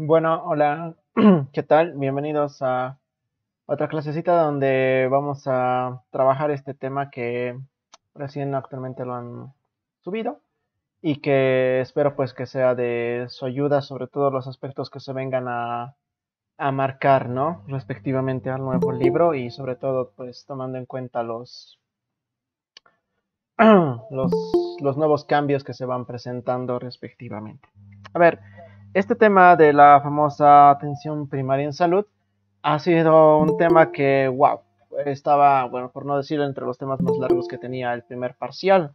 Bueno, hola, ¿qué tal? Bienvenidos a otra clasecita donde vamos a trabajar este tema que recién actualmente lo han subido y que espero pues que sea de su ayuda sobre todos los aspectos que se vengan a, a marcar, ¿no? Respectivamente al nuevo libro y sobre todo pues tomando en cuenta los, los, los nuevos cambios que se van presentando respectivamente. A ver. Este tema de la famosa atención primaria en salud ha sido un tema que, wow, estaba, bueno, por no decir entre los temas más largos que tenía el primer parcial.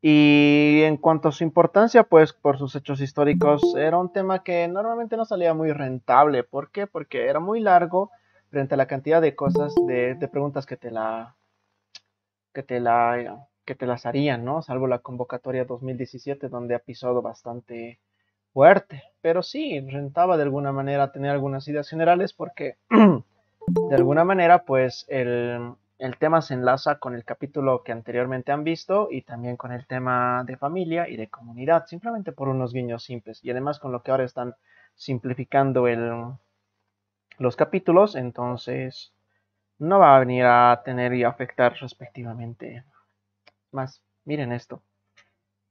Y en cuanto a su importancia, pues por sus hechos históricos, era un tema que normalmente no salía muy rentable. ¿Por qué? Porque era muy largo frente a la cantidad de cosas, de, preguntas que te la que te la que te las harían, ¿no? Salvo la convocatoria 2017, donde ha pisado bastante fuerte, pero sí rentaba de alguna manera tener algunas ideas generales porque de alguna manera pues el, tema se enlaza con el capítulo que anteriormente han visto y también con el tema de familia y de comunidad, simplemente por unos guiños simples. Y además con lo que ahora están simplificando el, los capítulos, entonces no va a venir a tener y afectar respectivamente. Más, miren esto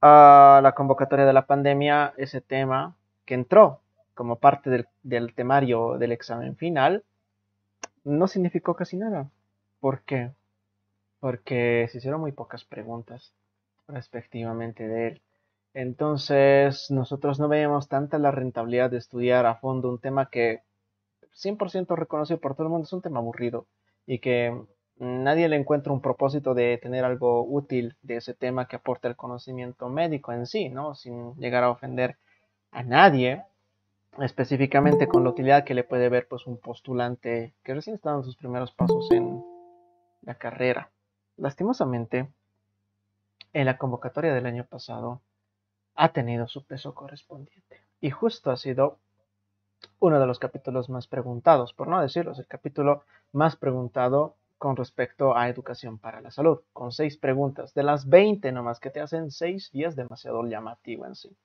a la convocatoria de la pandemia ese tema que entró como parte del, temario del examen final no significó casi nada. ¿Por qué? Porque se hicieron muy pocas preguntas respectivamente de él. Entonces, nosotros no veíamos tanta la rentabilidad de estudiar a fondo un tema que 100% reconocido por todo el mundo es un tema aburrido y que nadie le encuentra un propósito de tener algo útil de ese tema que aporta el conocimiento médico en sí, ¿no? Sin llegar a ofender a nadie, específicamente con la utilidad que le puede ver pues un postulante que recién está dando sus primeros pasos en la carrera. Lastimosamente, en la convocatoria del año pasado ha tenido su peso correspondiente y justo ha sido uno de los capítulos más preguntados, por no decirlo, es el capítulo más preguntado con respecto a educación para la salud, con seis preguntas. De las 20 nomás que te hacen, seis y es demasiado llamativo en sí.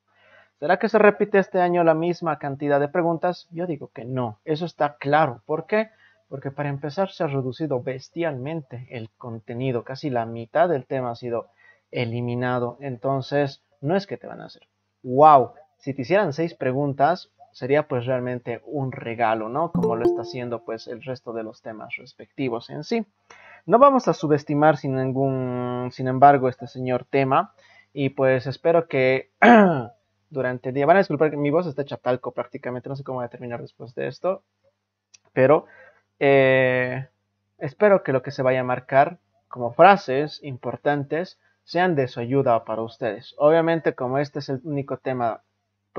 ¿Será que se repite este año la misma cantidad de preguntas? Yo digo que no, eso está claro. ¿Por qué? Porque para empezar se ha reducido bestialmente el contenido, casi la mitad del tema ha sido eliminado, entonces no es que te van a hacer. ¡Wow! Si te hicieran seis preguntas, sería pues realmente un regalo, ¿no? Como lo está haciendo pues el resto de los temas respectivos en sí. No vamos a subestimar sin ningún, sin embargo, este señor tema y pues espero que durante el día, van a disculpar que mi voz está chatalco prácticamente, no sé cómo voy a terminar después de esto, pero eh, espero que lo que se vaya a marcar como frases importantes sean de su ayuda para ustedes. Obviamente como este es el único tema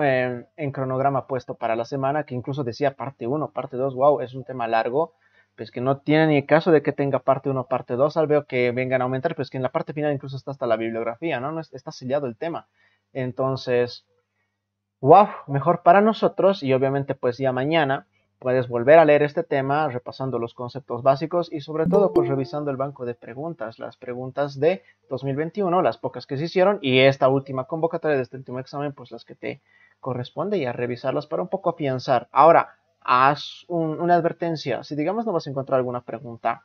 en, cronograma puesto para la semana, que incluso decía parte 1, parte 2, wow, es un tema largo, pues que no tiene ni caso de que tenga parte 1, parte 2, al veo que vengan a aumentar, pues que en la parte final incluso está hasta la bibliografía, ¿no? está sellado el tema. Entonces, wow, mejor para nosotros y obviamente pues ya mañana puedes volver a leer este tema repasando los conceptos básicos y sobre todo pues revisando el banco de preguntas, las preguntas de 2021, las pocas que se hicieron y esta última convocatoria de este último examen pues las que te corresponde y a revisarlas para un poco afianzar. Ahora, haz una advertencia. Si digamos no vas a encontrar alguna pregunta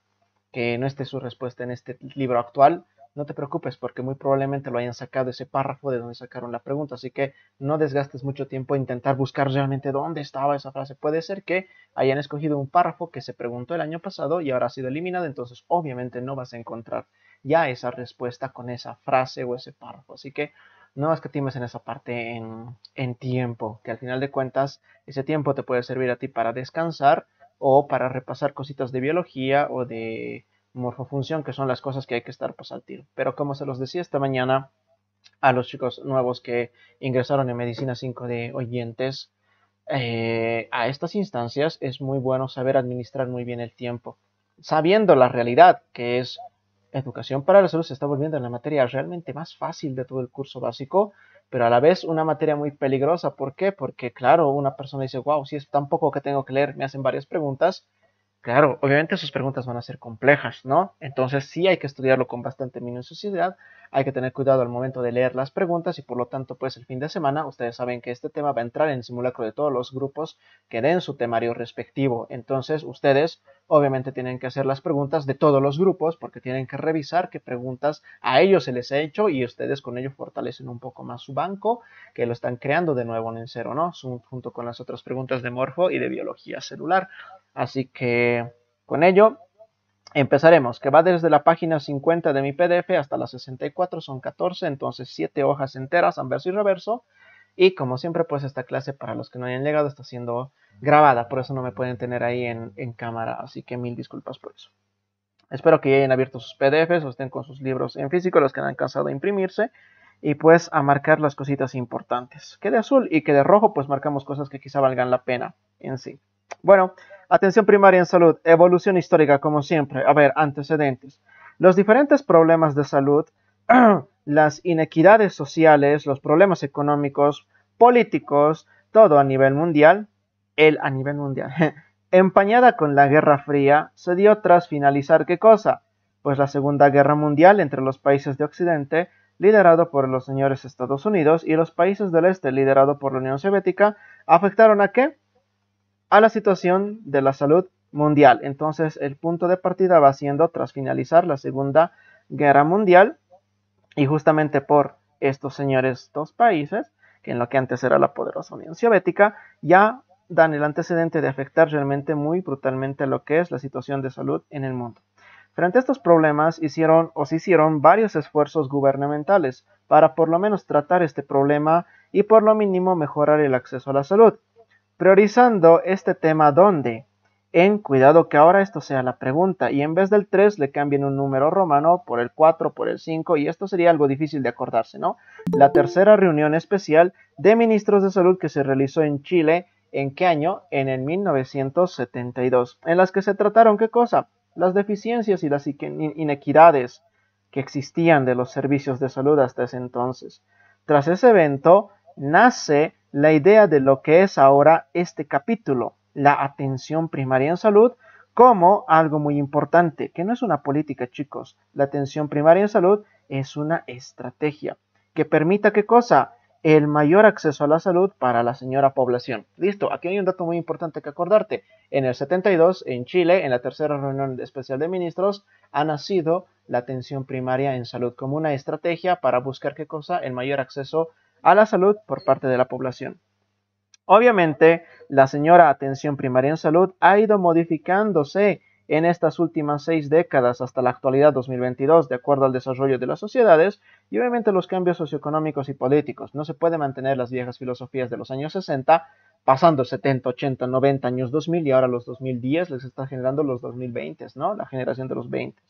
que no esté su respuesta en este libro actual, no te preocupes porque muy probablemente lo hayan sacado ese párrafo de donde sacaron la pregunta, así que no desgastes mucho tiempo intentar buscar realmente dónde estaba esa frase. Puede ser que hayan escogido un párrafo que se preguntó el año pasado y ahora ha sido eliminado, entonces obviamente no vas a encontrar ya esa respuesta con esa frase o ese párrafo, así que no es que times en esa parte en, tiempo, que al final de cuentas ese tiempo te puede servir a ti para descansar o para repasar cositas de biología o de morfofunción, que son las cosas que hay que estar pues tiro. Pero como se los decía esta mañana a los chicos nuevos que ingresaron en Medicina 5 de oyentes, eh, a estas instancias es muy bueno saber administrar muy bien el tiempo, sabiendo la realidad, que es educación para la salud se está volviendo la materia realmente más fácil de todo el curso básico, pero a la vez una materia muy peligrosa. ¿Por qué? Porque, claro, una persona dice, wow, si es tan poco que tengo que leer, me hacen varias preguntas Claro, obviamente sus preguntas van a ser complejas, ¿no? Entonces sí hay que estudiarlo con bastante minuciosidad, hay que tener cuidado al momento de leer las preguntas y por lo tanto pues el fin de semana ustedes saben que este tema va a entrar en el simulacro de todos los grupos que den su temario respectivo. Entonces ustedes obviamente tienen que hacer las preguntas de todos los grupos porque tienen que revisar qué preguntas a ellos se les ha hecho y ustedes con ello fortalecen un poco más su banco que lo están creando de nuevo en el cero, ¿no? Junto con las otras preguntas de morfo y de biología celular. Así que con ello empezaremos, que va desde la página 50 de mi PDF hasta la 64, son 14, entonces 7 hojas enteras, anverso y reverso. Y como siempre, pues esta clase para los que no hayan llegado está siendo grabada, por eso no me pueden tener ahí en, cámara, así que mil disculpas por eso. Espero que ya hayan abierto sus PDFs o estén con sus libros en físico, los que han alcanzado a imprimirse, y pues a marcar las cositas importantes. Que de azul y que de rojo, pues marcamos cosas que quizá valgan la pena en sí. Bueno, atención primaria en salud, evolución histórica como siempre. A ver, antecedentes. Los diferentes problemas de salud, las inequidades sociales, los problemas económicos, políticos, todo a nivel mundial, el a nivel mundial, empañada con la Guerra Fría, se dio tras finalizar qué cosa? Pues la Segunda Guerra Mundial entre los países de Occidente, liderado por los señores Estados Unidos, y los países del Este, liderado por la Unión Soviética, afectaron a qué? a la situación de la salud mundial. Entonces el punto de partida va siendo tras finalizar la Segunda Guerra Mundial y justamente por estos señores dos países, que en lo que antes era la poderosa Unión Soviética, ya dan el antecedente de afectar realmente muy brutalmente lo que es la situación de salud en el mundo. Frente a estos problemas hicieron o se hicieron varios esfuerzos gubernamentales para por lo menos tratar este problema y por lo mínimo mejorar el acceso a la salud priorizando este tema ¿dónde? en cuidado que ahora esto sea la pregunta y en vez del 3 le cambien un número romano por el 4, por el 5 y esto sería algo difícil de acordarse, ¿no? La tercera reunión especial de ministros de salud que se realizó en Chile, ¿en qué año? En el 1972, en las que se trataron qué cosa? Las deficiencias y las inequidades que existían de los servicios de salud hasta ese entonces. Tras ese evento nace la idea de lo que es ahora este capítulo, la atención primaria en salud, como algo muy importante, que no es una política, chicos. La atención primaria en salud es una estrategia que permita qué cosa? El mayor acceso a la salud para la señora población. Listo, aquí hay un dato muy importante que acordarte. En el 72, en Chile, en la tercera reunión especial de ministros, ha nacido la atención primaria en salud como una estrategia para buscar qué cosa? El mayor acceso a la salud por parte de la población. Obviamente, la señora Atención Primaria en Salud ha ido modificándose en estas últimas seis décadas hasta la actualidad 2022, de acuerdo al desarrollo de las sociedades y obviamente los cambios socioeconómicos y políticos. No se puede mantener las viejas filosofías de los años 60, pasando 70, 80, 90, años 2000 y ahora los 2010 les está generando los 2020, ¿no? La generación de los 20.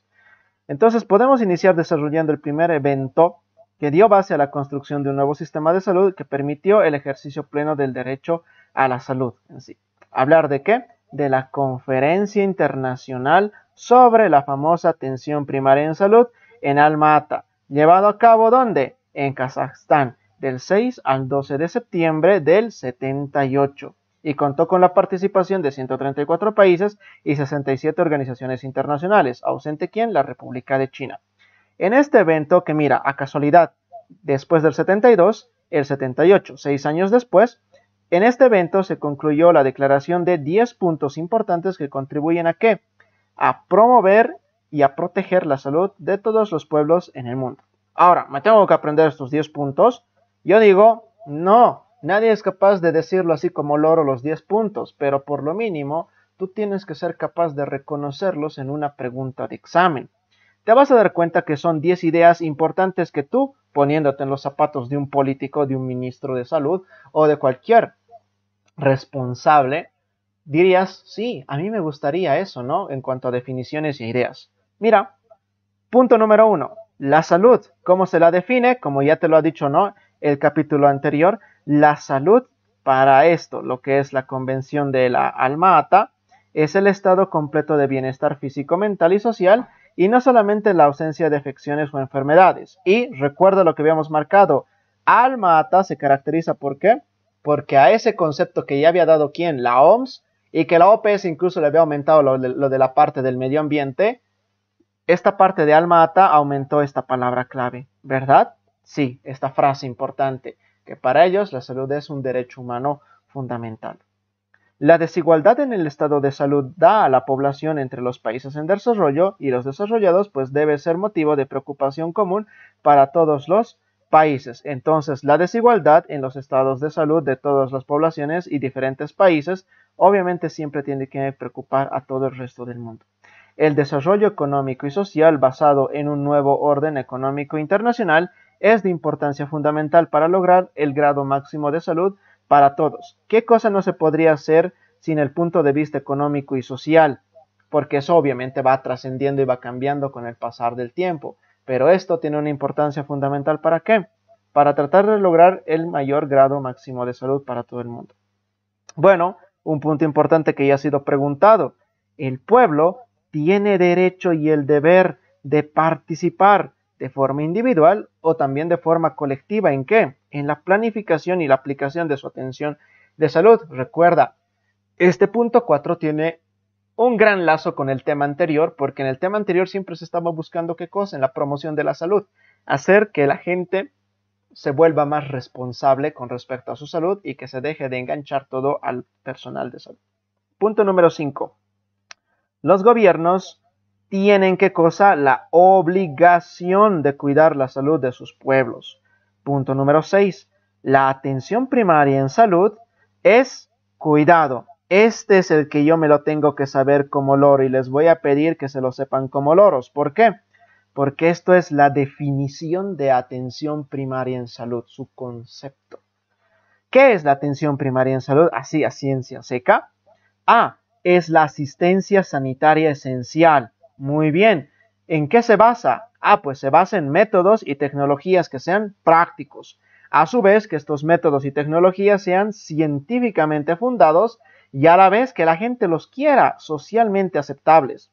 Entonces podemos iniciar desarrollando el primer evento que dio base a la construcción de un nuevo sistema de salud que permitió el ejercicio pleno del derecho a la salud en sí. ¿Hablar de qué? De la Conferencia Internacional sobre la famosa atención primaria en salud en Almata, llevado a cabo ¿dónde? En Kazajstán, del 6 al 12 de septiembre del 78 y contó con la participación de 134 países y 67 organizaciones internacionales, ausente quien la República de China en este evento que mira a casualidad después del 72, el 78, seis años después, en este evento se concluyó la declaración de 10 puntos importantes que contribuyen a qué? A promover y a proteger la salud de todos los pueblos en el mundo. Ahora, me tengo que aprender estos 10 puntos. Yo digo, no, nadie es capaz de decirlo así como loro los 10 puntos, pero por lo mínimo tú tienes que ser capaz de reconocerlos en una pregunta de examen te vas a dar cuenta que son 10 ideas importantes que tú, poniéndote en los zapatos de un político, de un ministro de salud o de cualquier responsable, dirías, sí, a mí me gustaría eso, ¿no? En cuanto a definiciones y ideas. Mira, punto número uno, la salud. ¿Cómo se la define? Como ya te lo ha dicho, ¿no? El capítulo anterior, la salud para esto, lo que es la Convención de la Alma Ata, es el estado completo de bienestar físico, mental y social y no solamente la ausencia de afecciones o enfermedades. Y recuerda lo que habíamos marcado, alma ata se caracteriza por qué? Porque a ese concepto que ya había dado quién, la OMS, y que la OPS incluso le había aumentado lo de, lo de la parte del medio ambiente, esta parte de alma ata aumentó esta palabra clave, ¿verdad? Sí, esta frase importante, que para ellos la salud es un derecho humano fundamental. La desigualdad en el estado de salud da a la población entre los países en desarrollo y los desarrollados pues debe ser motivo de preocupación común para todos los países. Entonces, la desigualdad en los estados de salud de todas las poblaciones y diferentes países obviamente siempre tiene que preocupar a todo el resto del mundo. El desarrollo económico y social basado en un nuevo orden económico internacional es de importancia fundamental para lograr el grado máximo de salud para todos. ¿Qué cosa no se podría hacer sin el punto de vista económico y social? Porque eso obviamente va trascendiendo y va cambiando con el pasar del tiempo. Pero esto tiene una importancia fundamental para qué? Para tratar de lograr el mayor grado máximo de salud para todo el mundo. Bueno, un punto importante que ya ha sido preguntado. El pueblo tiene derecho y el deber de participar de forma individual o también de forma colectiva en qué? en la planificación y la aplicación de su atención de salud. Recuerda, este punto 4 tiene un gran lazo con el tema anterior, porque en el tema anterior siempre se estaba buscando qué cosa, en la promoción de la salud, hacer que la gente se vuelva más responsable con respecto a su salud y que se deje de enganchar todo al personal de salud. Punto número 5. Los gobiernos tienen qué cosa? La obligación de cuidar la salud de sus pueblos. Punto número 6. La atención primaria en salud es cuidado. Este es el que yo me lo tengo que saber como loro y les voy a pedir que se lo sepan como loros. ¿Por qué? Porque esto es la definición de atención primaria en salud, su concepto. ¿Qué es la atención primaria en salud? Así, a ciencia seca. A. Es la asistencia sanitaria esencial. Muy bien. ¿En qué se basa? Ah, pues se basa en métodos y tecnologías que sean prácticos. A su vez, que estos métodos y tecnologías sean científicamente fundados y a la vez que la gente los quiera socialmente aceptables.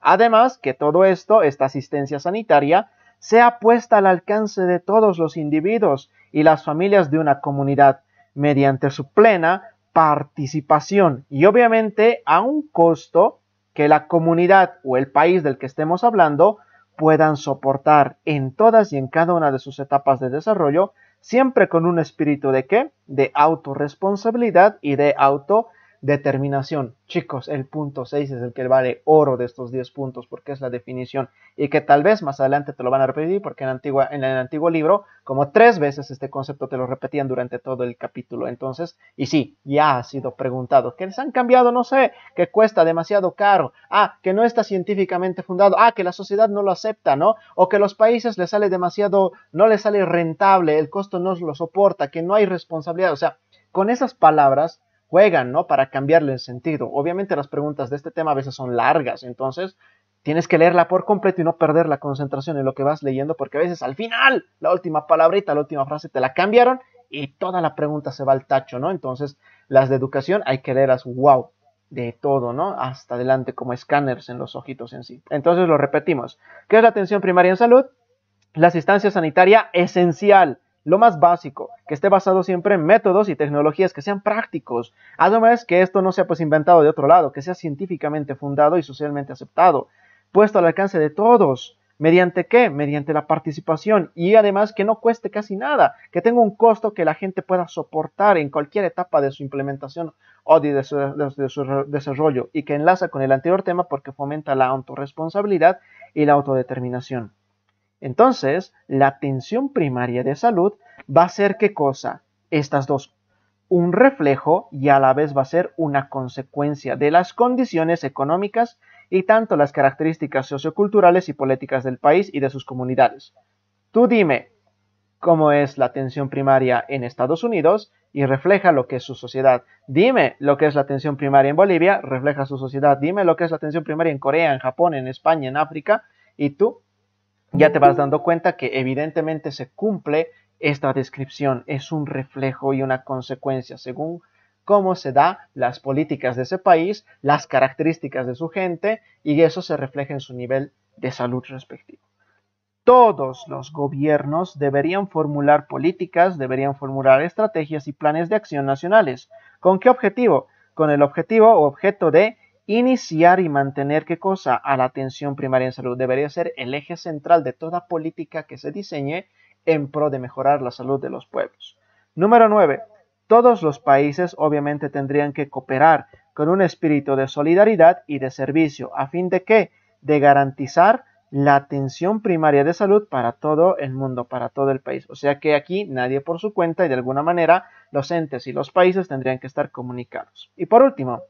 Además, que todo esto, esta asistencia sanitaria, sea puesta al alcance de todos los individuos y las familias de una comunidad mediante su plena participación y obviamente a un costo que la comunidad o el país del que estemos hablando puedan soportar en todas y en cada una de sus etapas de desarrollo, siempre con un espíritu de qué? De autorresponsabilidad y de auto determinación. Chicos, el punto 6 es el que vale oro de estos 10 puntos porque es la definición y que tal vez más adelante te lo van a repetir porque en, antigua, en el antiguo libro como tres veces este concepto te lo repetían durante todo el capítulo. Entonces, y sí, ya ha sido preguntado. Que les han cambiado, no sé, que cuesta demasiado caro. Ah, que no está científicamente fundado. Ah, que la sociedad no lo acepta, ¿no? O que los países les sale demasiado, no les sale rentable, el costo no lo soporta, que no hay responsabilidad. O sea, con esas palabras juegan, ¿no? Para cambiarle el sentido. Obviamente las preguntas de este tema a veces son largas, entonces tienes que leerla por completo y no perder la concentración en lo que vas leyendo, porque a veces al final la última palabrita, la última frase te la cambiaron y toda la pregunta se va al tacho, ¿no? Entonces las de educación hay que leerlas, wow, de todo, ¿no? Hasta adelante como escáneres en los ojitos en sí. Entonces lo repetimos. ¿Qué es la atención primaria en salud? La asistencia sanitaria esencial lo más básico, que esté basado siempre en métodos y tecnologías que sean prácticos. Además, que esto no sea pues inventado de otro lado, que sea científicamente fundado y socialmente aceptado, puesto al alcance de todos. ¿Mediante qué? Mediante la participación y además que no cueste casi nada, que tenga un costo que la gente pueda soportar en cualquier etapa de su implementación o de su, de su desarrollo y que enlaza con el anterior tema porque fomenta la autorresponsabilidad y la autodeterminación. Entonces, la atención primaria de salud va a ser qué cosa? Estas dos. Un reflejo y a la vez va a ser una consecuencia de las condiciones económicas y tanto las características socioculturales y políticas del país y de sus comunidades. Tú dime cómo es la atención primaria en Estados Unidos y refleja lo que es su sociedad. Dime lo que es la atención primaria en Bolivia, refleja su sociedad. Dime lo que es la atención primaria en Corea, en Japón, en España, en África y tú ya te vas dando cuenta que evidentemente se cumple esta descripción, es un reflejo y una consecuencia según cómo se da las políticas de ese país, las características de su gente y eso se refleja en su nivel de salud respectivo. Todos los gobiernos deberían formular políticas, deberían formular estrategias y planes de acción nacionales. ¿Con qué objetivo? Con el objetivo o objeto de Iniciar y mantener qué cosa a la atención primaria en salud debería ser el eje central de toda política que se diseñe en pro de mejorar la salud de los pueblos. Número 9. Todos los países obviamente tendrían que cooperar con un espíritu de solidaridad y de servicio a fin de que de garantizar la atención primaria de salud para todo el mundo, para todo el país. O sea que aquí nadie por su cuenta y de alguna manera los entes y los países tendrían que estar comunicados. Y por último,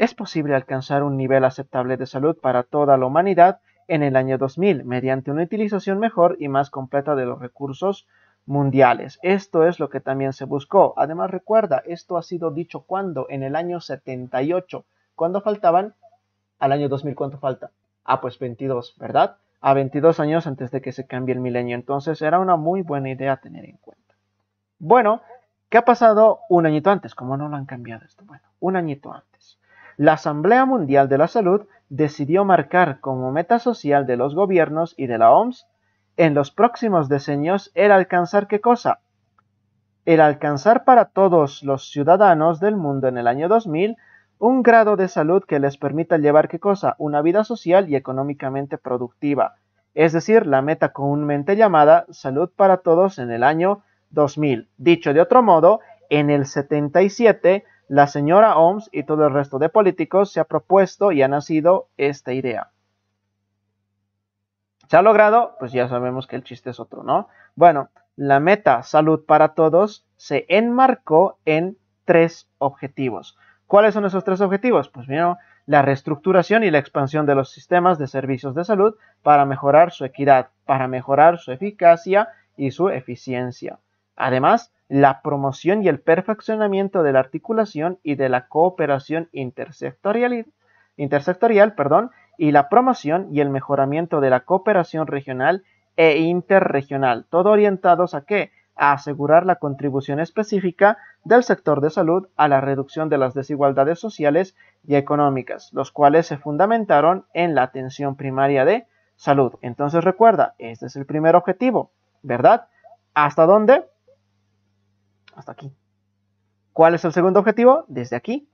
es posible alcanzar un nivel aceptable de salud para toda la humanidad en el año 2000 mediante una utilización mejor y más completa de los recursos mundiales. Esto es lo que también se buscó. Además recuerda, esto ha sido dicho cuando, en el año 78, cuando faltaban al año 2000, ¿cuánto falta? Ah, pues 22, ¿verdad? A 22 años antes de que se cambie el milenio. Entonces era una muy buena idea tener en cuenta. Bueno, ¿qué ha pasado un añito antes? ¿Cómo no lo han cambiado esto? Bueno, un añito antes la Asamblea Mundial de la Salud decidió marcar como meta social de los gobiernos y de la OMS en los próximos decenios el alcanzar qué cosa? El alcanzar para todos los ciudadanos del mundo en el año 2000 un grado de salud que les permita llevar qué cosa? Una vida social y económicamente productiva, es decir, la meta comúnmente llamada salud para todos en el año 2000. Dicho de otro modo, en el 77 la señora Oms y todo el resto de políticos se ha propuesto y ha nacido esta idea. ¿Se ha logrado? Pues ya sabemos que el chiste es otro, ¿no? Bueno, la meta salud para todos se enmarcó en tres objetivos. ¿Cuáles son esos tres objetivos? Pues bien, la reestructuración y la expansión de los sistemas de servicios de salud para mejorar su equidad, para mejorar su eficacia y su eficiencia. Además, la promoción y el perfeccionamiento de la articulación y de la cooperación intersectorial, intersectorial perdón, y la promoción y el mejoramiento de la cooperación regional e interregional, todo orientados a qué? A asegurar la contribución específica del sector de salud a la reducción de las desigualdades sociales y económicas, los cuales se fundamentaron en la atención primaria de salud. Entonces recuerda, este es el primer objetivo, ¿verdad? ¿Hasta dónde? Hasta aquí. ¿Cuál es el segundo objetivo? Desde aquí.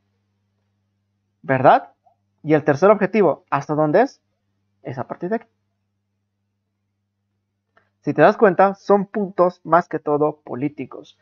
¿Verdad? Y el tercer objetivo, ¿hasta dónde es? Es a partir de aquí. Si te das cuenta, son puntos más que todo políticos.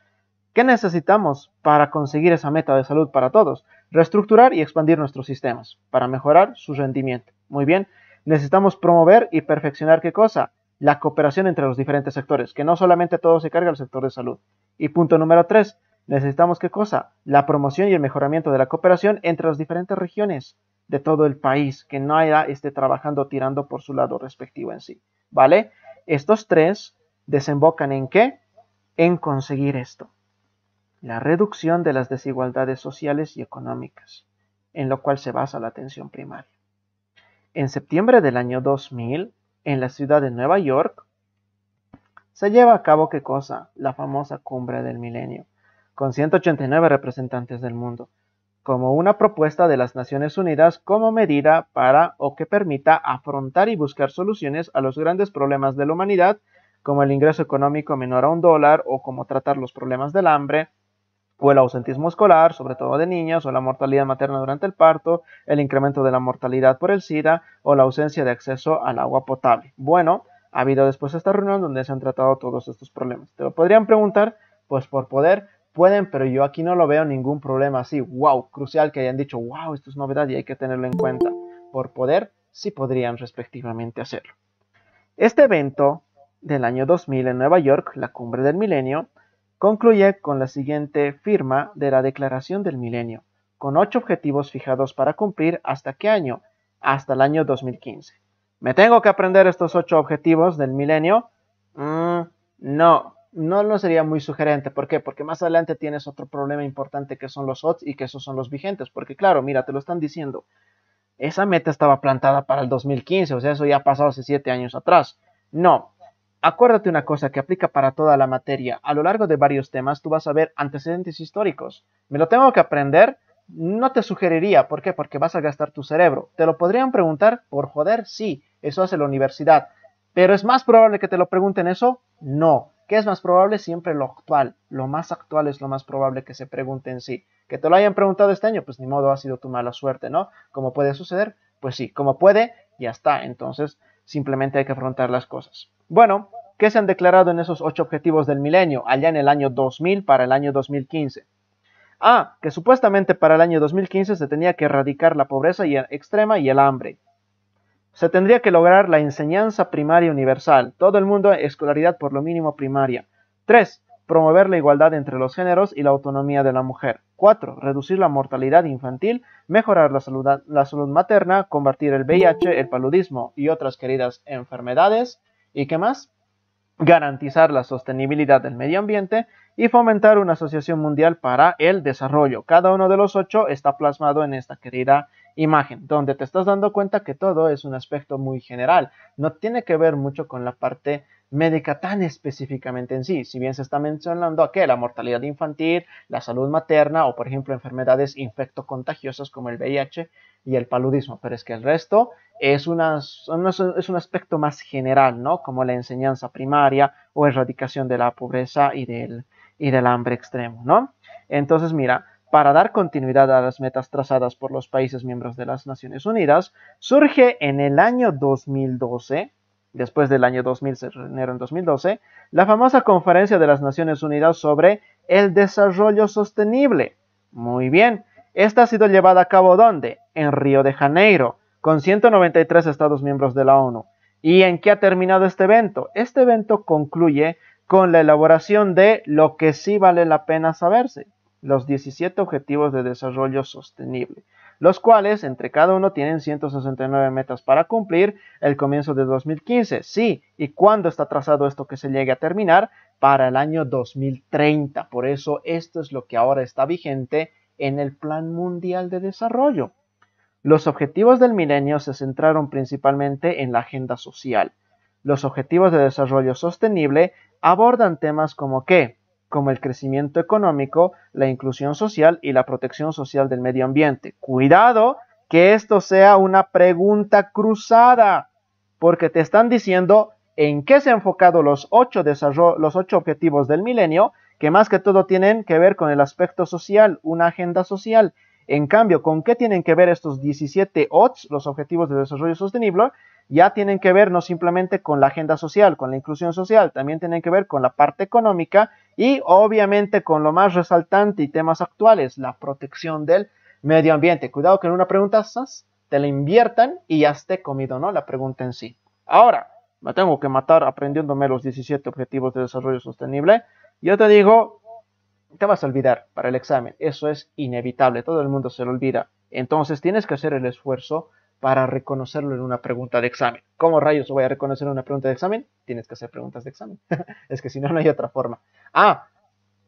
¿Qué necesitamos para conseguir esa meta de salud para todos? Reestructurar y expandir nuestros sistemas para mejorar su rendimiento. Muy bien, necesitamos promover y perfeccionar qué cosa? La cooperación entre los diferentes sectores, que no solamente todo se carga al sector de salud. Y punto número tres, Necesitamos qué cosa? La promoción y el mejoramiento de la cooperación entre las diferentes regiones de todo el país, que no haya esté trabajando tirando por su lado respectivo en sí. ¿Vale? Estos tres desembocan en qué? En conseguir esto. La reducción de las desigualdades sociales y económicas, en lo cual se basa la atención primaria. En septiembre del año 2000, en la ciudad de Nueva York, se lleva a cabo qué cosa, la famosa cumbre del milenio, con 189 representantes del mundo, como una propuesta de las Naciones Unidas como medida para o que permita afrontar y buscar soluciones a los grandes problemas de la humanidad, como el ingreso económico menor a un dólar o como tratar los problemas del hambre, o el ausentismo escolar, sobre todo de niños, o la mortalidad materna durante el parto, el incremento de la mortalidad por el SIDA, o la ausencia de acceso al agua potable. Bueno, ha habido después esta reunión donde se han tratado todos estos problemas. Te lo podrían preguntar, pues por poder pueden, pero yo aquí no lo veo ningún problema así. Wow, crucial que hayan dicho, wow, esto es novedad y hay que tenerlo en cuenta. Por poder, sí podrían respectivamente hacerlo. Este evento del año 2000 en Nueva York, la cumbre del milenio, concluye con la siguiente firma de la Declaración del Milenio, con ocho objetivos fijados para cumplir hasta qué año, hasta el año 2015. ¿Me tengo que aprender estos ocho objetivos del milenio? Mm, no, no, no sería muy sugerente. ¿Por qué? Porque más adelante tienes otro problema importante que son los odds y que esos son los vigentes. Porque claro, mira, te lo están diciendo. Esa meta estaba plantada para el 2015, o sea, eso ya ha pasado hace siete años atrás. No, acuérdate una cosa que aplica para toda la materia. A lo largo de varios temas tú vas a ver antecedentes históricos. ¿Me lo tengo que aprender? No te sugeriría. ¿Por qué? Porque vas a gastar tu cerebro. ¿Te lo podrían preguntar? Por joder, sí. Eso hace la universidad. Pero ¿es más probable que te lo pregunten eso? No. ¿Qué es más probable? Siempre lo actual. Lo más actual es lo más probable que se pregunte en sí. Que te lo hayan preguntado este año, pues ni modo, ha sido tu mala suerte, ¿no? ¿Cómo puede suceder? Pues sí, como puede, ya está. Entonces, simplemente hay que afrontar las cosas. Bueno, ¿qué se han declarado en esos ocho objetivos del milenio, allá en el año 2000 para el año 2015? Ah, que supuestamente para el año 2015 se tenía que erradicar la pobreza y e-, extrema y el hambre. Se tendría que lograr la enseñanza primaria universal, todo el mundo escolaridad por lo mínimo primaria. 3. Promover la igualdad entre los géneros y la autonomía de la mujer. 4. Reducir la mortalidad infantil, mejorar la salud, la salud materna, combatir el VIH, el paludismo y otras queridas enfermedades. ¿Y qué más? garantizar la sostenibilidad del medio ambiente y fomentar una asociación mundial para el desarrollo. Cada uno de los ocho está plasmado en esta querida imagen, donde te estás dando cuenta que todo es un aspecto muy general, no tiene que ver mucho con la parte médica tan específicamente en sí, si bien se está mencionando aquí la mortalidad infantil, la salud materna o por ejemplo enfermedades infectocontagiosas como el VIH y el paludismo, pero es que el resto es, un aspecto más general, ¿no? Como la enseñanza primaria o erradicación de la pobreza y del, y del hambre extremo, ¿no? Entonces, mira, para dar continuidad a las metas trazadas por los países miembros de las Naciones Unidas, surge en el año 2012, después del año 2000, enero en 2012, la famosa Conferencia de las Naciones Unidas sobre el Desarrollo Sostenible. Muy bien, esta ha sido llevada a cabo ¿dónde? En Río de Janeiro, con 193 estados miembros de la ONU. ¿Y en qué ha terminado este evento? Este evento concluye con la elaboración de lo que sí vale la pena saberse, los 17 Objetivos de Desarrollo Sostenible, los cuales entre cada uno tienen 169 metas para cumplir el comienzo de 2015. Sí, ¿y cuándo está trazado esto que se llegue a terminar? Para el año 2030. Por eso esto es lo que ahora está vigente en el Plan Mundial de Desarrollo. Los objetivos del milenio se centraron principalmente en la agenda social. Los objetivos de desarrollo sostenible abordan temas como que como el crecimiento económico, la inclusión social y la protección social del medio ambiente. Cuidado que esto sea una pregunta cruzada, porque te están diciendo en qué se han enfocado los ocho, los objetivos del milenio, que más que todo tienen que ver con el aspecto social, una agenda social. En cambio, ¿con qué tienen que ver estos 17 OTS, los Objetivos de Desarrollo Sostenible? Ya tienen que ver no simplemente con la agenda social, con la inclusión social, también tienen que ver con la parte económica y obviamente con lo más resaltante y temas actuales, la protección del medio ambiente. Cuidado que en una pregunta te la inviertan y ya esté comido, ¿no? La pregunta en sí. Ahora, me tengo que matar aprendiéndome los 17 objetivos de desarrollo sostenible. Yo te digo, te vas a olvidar para el examen. Eso es inevitable, todo el mundo se lo olvida. Entonces tienes que hacer el esfuerzo para reconocerlo en una pregunta de examen. ¿Cómo rayos voy a reconocer una pregunta de examen? Tienes que hacer preguntas de examen. es que si no, no hay otra forma. Ah,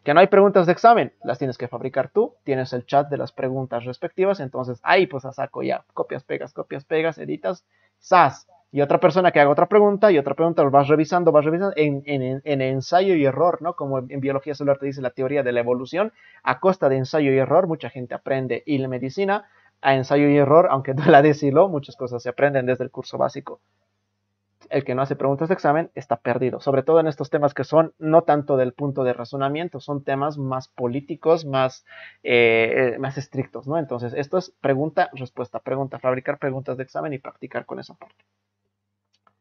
que no hay preguntas de examen, las tienes que fabricar tú, tienes el chat de las preguntas respectivas, entonces ahí pues a saco ya, copias, pegas, copias, pegas, editas, sas. Y otra persona que haga otra pregunta y otra pregunta vas revisando, vas revisando en, en ensayo y error, ¿no? Como en biología celular te dice la teoría de la evolución, a costa de ensayo y error mucha gente aprende y la medicina a ensayo y error, aunque no la decirlo, muchas cosas se aprenden desde el curso básico. El que no hace preguntas de examen está perdido, sobre todo en estos temas que son no tanto del punto de razonamiento, son temas más políticos, más, eh, eh, más estrictos, ¿no? Entonces, esto es pregunta, respuesta, pregunta, fabricar preguntas de examen y practicar con esa parte.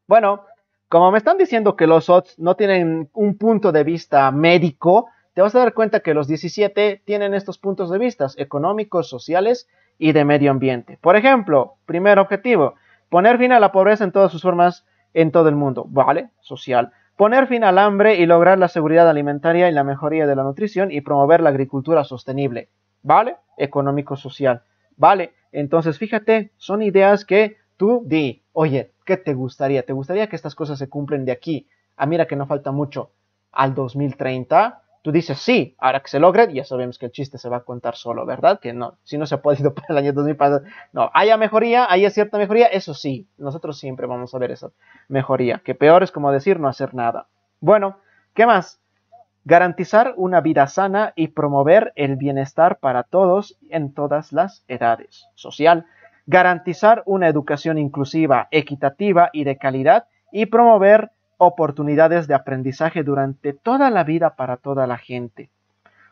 Bueno, como me están diciendo que los odds no tienen un punto de vista médico, te vas a dar cuenta que los 17 tienen estos puntos de vista económicos, sociales y de medio ambiente. Por ejemplo, primer objetivo, poner fin a la pobreza en todas sus formas en todo el mundo, ¿vale? Social. Poner fin al hambre y lograr la seguridad alimentaria y la mejoría de la nutrición y promover la agricultura sostenible, ¿vale? Económico-social, ¿vale? Entonces, fíjate, son ideas que tú di, oye, ¿qué te gustaría? ¿Te gustaría que estas cosas se cumplen de aquí? Ah, mira que no falta mucho al 2030, Tú dices, sí, ahora que se logre, ya sabemos que el chiste se va a contar solo, ¿verdad? Que no, si no se ha podido para el año 2000, para... no, haya mejoría, haya cierta mejoría, eso sí, nosotros siempre vamos a ver esa mejoría, que peor es como decir no hacer nada. Bueno, ¿qué más? Garantizar una vida sana y promover el bienestar para todos en todas las edades. Social. Garantizar una educación inclusiva, equitativa y de calidad y promover oportunidades de aprendizaje durante toda la vida para toda la gente.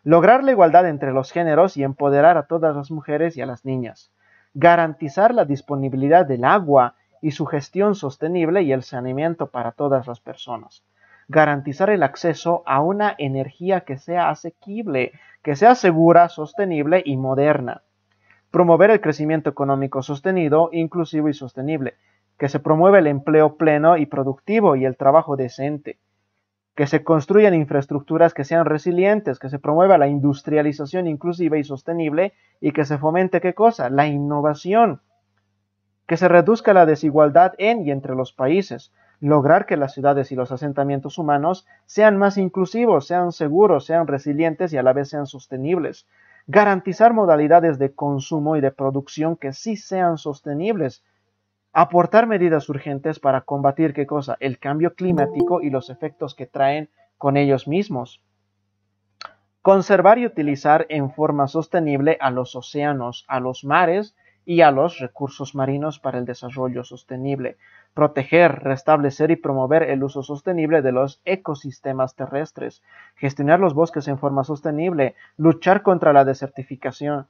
Lograr la igualdad entre los géneros y empoderar a todas las mujeres y a las niñas. Garantizar la disponibilidad del agua y su gestión sostenible y el saneamiento para todas las personas. Garantizar el acceso a una energía que sea asequible, que sea segura, sostenible y moderna. Promover el crecimiento económico sostenido, inclusivo y sostenible que se promueva el empleo pleno y productivo y el trabajo decente, que se construyan infraestructuras que sean resilientes, que se promueva la industrialización inclusiva y sostenible y que se fomente qué cosa? La innovación, que se reduzca la desigualdad en y entre los países, lograr que las ciudades y los asentamientos humanos sean más inclusivos, sean seguros, sean resilientes y a la vez sean sostenibles, garantizar modalidades de consumo y de producción que sí sean sostenibles, aportar medidas urgentes para combatir qué cosa, el cambio climático y los efectos que traen con ellos mismos. Conservar y utilizar en forma sostenible a los océanos, a los mares y a los recursos marinos para el desarrollo sostenible. Proteger, restablecer y promover el uso sostenible de los ecosistemas terrestres. Gestionar los bosques en forma sostenible. Luchar contra la desertificación.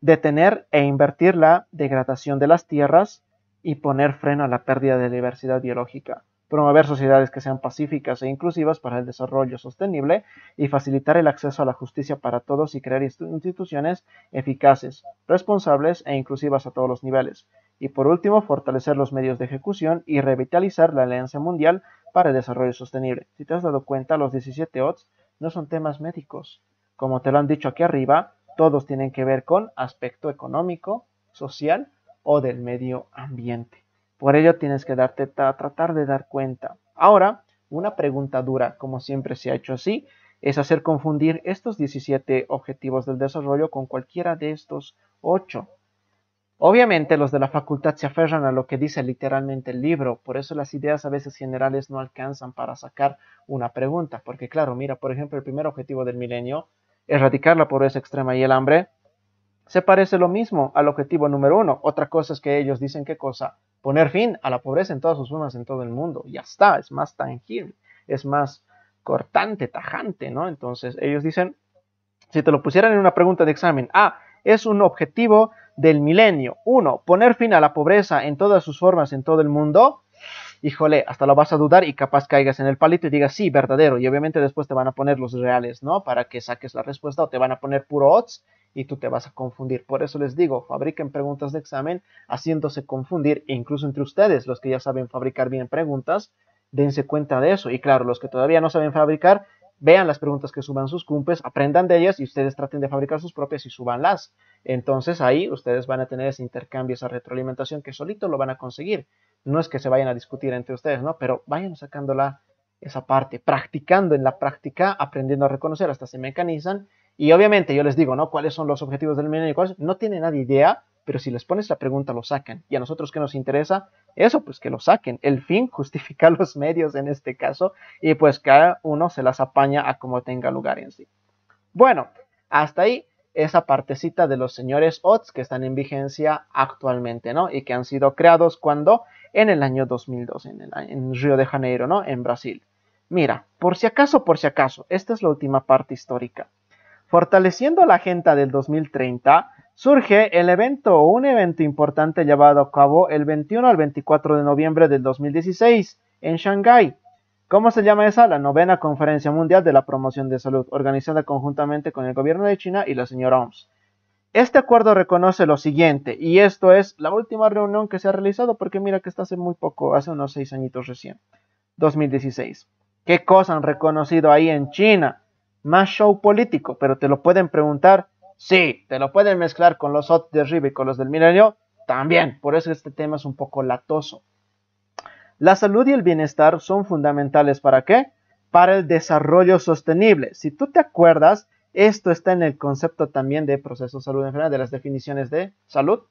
Detener e invertir la degradación de las tierras y poner freno a la pérdida de diversidad biológica, promover sociedades que sean pacíficas e inclusivas para el desarrollo sostenible y facilitar el acceso a la justicia para todos y crear instituciones eficaces, responsables e inclusivas a todos los niveles. Y por último, fortalecer los medios de ejecución y revitalizar la Alianza Mundial para el Desarrollo Sostenible. Si te has dado cuenta, los 17 OTS no son temas médicos. Como te lo han dicho aquí arriba, todos tienen que ver con aspecto económico, social o del medio ambiente. Por ello tienes que darte tratar de dar cuenta. Ahora, una pregunta dura, como siempre se ha hecho así, es hacer confundir estos 17 objetivos del desarrollo con cualquiera de estos 8. Obviamente los de la facultad se aferran a lo que dice literalmente el libro, por eso las ideas a veces generales no alcanzan para sacar una pregunta, porque claro, mira, por ejemplo, el primer objetivo del milenio, erradicar la pobreza extrema y el hambre, se parece lo mismo al objetivo número uno. Otra cosa es que ellos dicen qué cosa, poner fin a la pobreza en todas sus formas en todo el mundo. Ya está, es más tangible, es más cortante, tajante, ¿no? Entonces ellos dicen, si te lo pusieran en una pregunta de examen, ah, es un objetivo del milenio. Uno, poner fin a la pobreza en todas sus formas en todo el mundo. Híjole, hasta lo vas a dudar y capaz caigas en el palito y digas sí, verdadero. Y obviamente después te van a poner los reales, ¿no? Para que saques la respuesta o te van a poner puro odds y tú te vas a confundir. Por eso les digo, fabriquen preguntas de examen haciéndose confundir, e incluso entre ustedes, los que ya saben fabricar bien preguntas, dense cuenta de eso. Y claro, los que todavía no saben fabricar, vean las preguntas que suban sus cumples, aprendan de ellas y ustedes traten de fabricar sus propias y subanlas. Entonces ahí ustedes van a tener ese intercambio, esa retroalimentación que solito lo van a conseguir. No es que se vayan a discutir entre ustedes, ¿no? Pero vayan sacándola esa parte, practicando en la práctica, aprendiendo a reconocer, hasta se mecanizan y obviamente yo les digo, ¿no? ¿Cuáles son los objetivos del y ¿Cuáles? No tiene nadie idea, pero si les pones la pregunta, lo sacan. Y a nosotros que nos interesa, eso, pues que lo saquen. El fin justifica los medios en este caso, y pues cada uno se las apaña a como tenga lugar en sí. Bueno, hasta ahí esa partecita de los señores odds que están en vigencia actualmente, ¿no? Y que han sido creados cuando en el año 2002 en, el, en Río de Janeiro, ¿no? En Brasil. Mira, por si acaso, por si acaso, esta es la última parte histórica. Fortaleciendo la agenda del 2030, surge el evento o un evento importante llevado a cabo el 21 al 24 de noviembre del 2016 en Shanghái. ¿Cómo se llama esa? La novena Conferencia Mundial de la Promoción de Salud, organizada conjuntamente con el gobierno de China y la señora OMS. Este acuerdo reconoce lo siguiente, y esto es la última reunión que se ha realizado, porque mira que está hace muy poco, hace unos seis añitos recién, 2016. ¿Qué cosa han reconocido ahí en China? más show político, pero te lo pueden preguntar, sí, te lo pueden mezclar con los hot de Ribe y con los del milenio, también, por eso este tema es un poco latoso. La salud y el bienestar son fundamentales para qué? Para el desarrollo sostenible. Si tú te acuerdas, esto está en el concepto también de proceso salud general de las definiciones de salud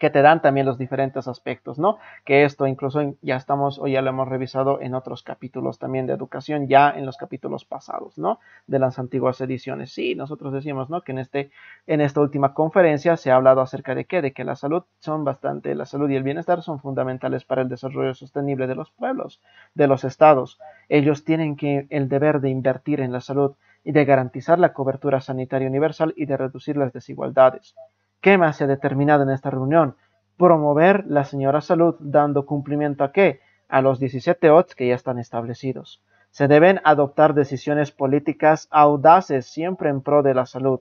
que te dan también los diferentes aspectos, ¿no? Que esto incluso ya estamos o ya lo hemos revisado en otros capítulos también de educación, ya en los capítulos pasados, ¿no? De las antiguas ediciones. Sí, nosotros decimos, ¿no? Que en, este, en esta última conferencia se ha hablado acerca de qué, de que la salud son bastante, la salud y el bienestar son fundamentales para el desarrollo sostenible de los pueblos, de los estados. Ellos tienen que el deber de invertir en la salud y de garantizar la cobertura sanitaria universal y de reducir las desigualdades. ¿Qué más se ha determinado en esta reunión? Promover la señora salud dando cumplimiento a qué? A los 17 OTS que ya están establecidos. Se deben adoptar decisiones políticas audaces siempre en pro de la salud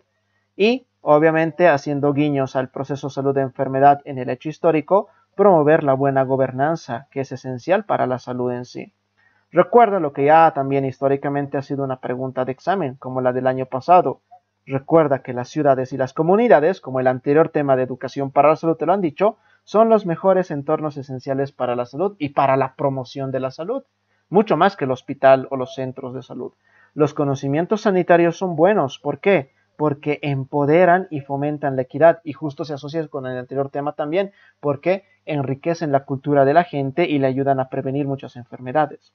y, obviamente, haciendo guiños al proceso salud-enfermedad de en el hecho histórico, promover la buena gobernanza, que es esencial para la salud en sí. Recuerda lo que ya también históricamente ha sido una pregunta de examen, como la del año pasado, Recuerda que las ciudades y las comunidades, como el anterior tema de educación para la salud te lo han dicho, son los mejores entornos esenciales para la salud y para la promoción de la salud, mucho más que el hospital o los centros de salud. Los conocimientos sanitarios son buenos, ¿por qué? Porque empoderan y fomentan la equidad y justo se asocia con el anterior tema también, porque enriquecen la cultura de la gente y le ayudan a prevenir muchas enfermedades.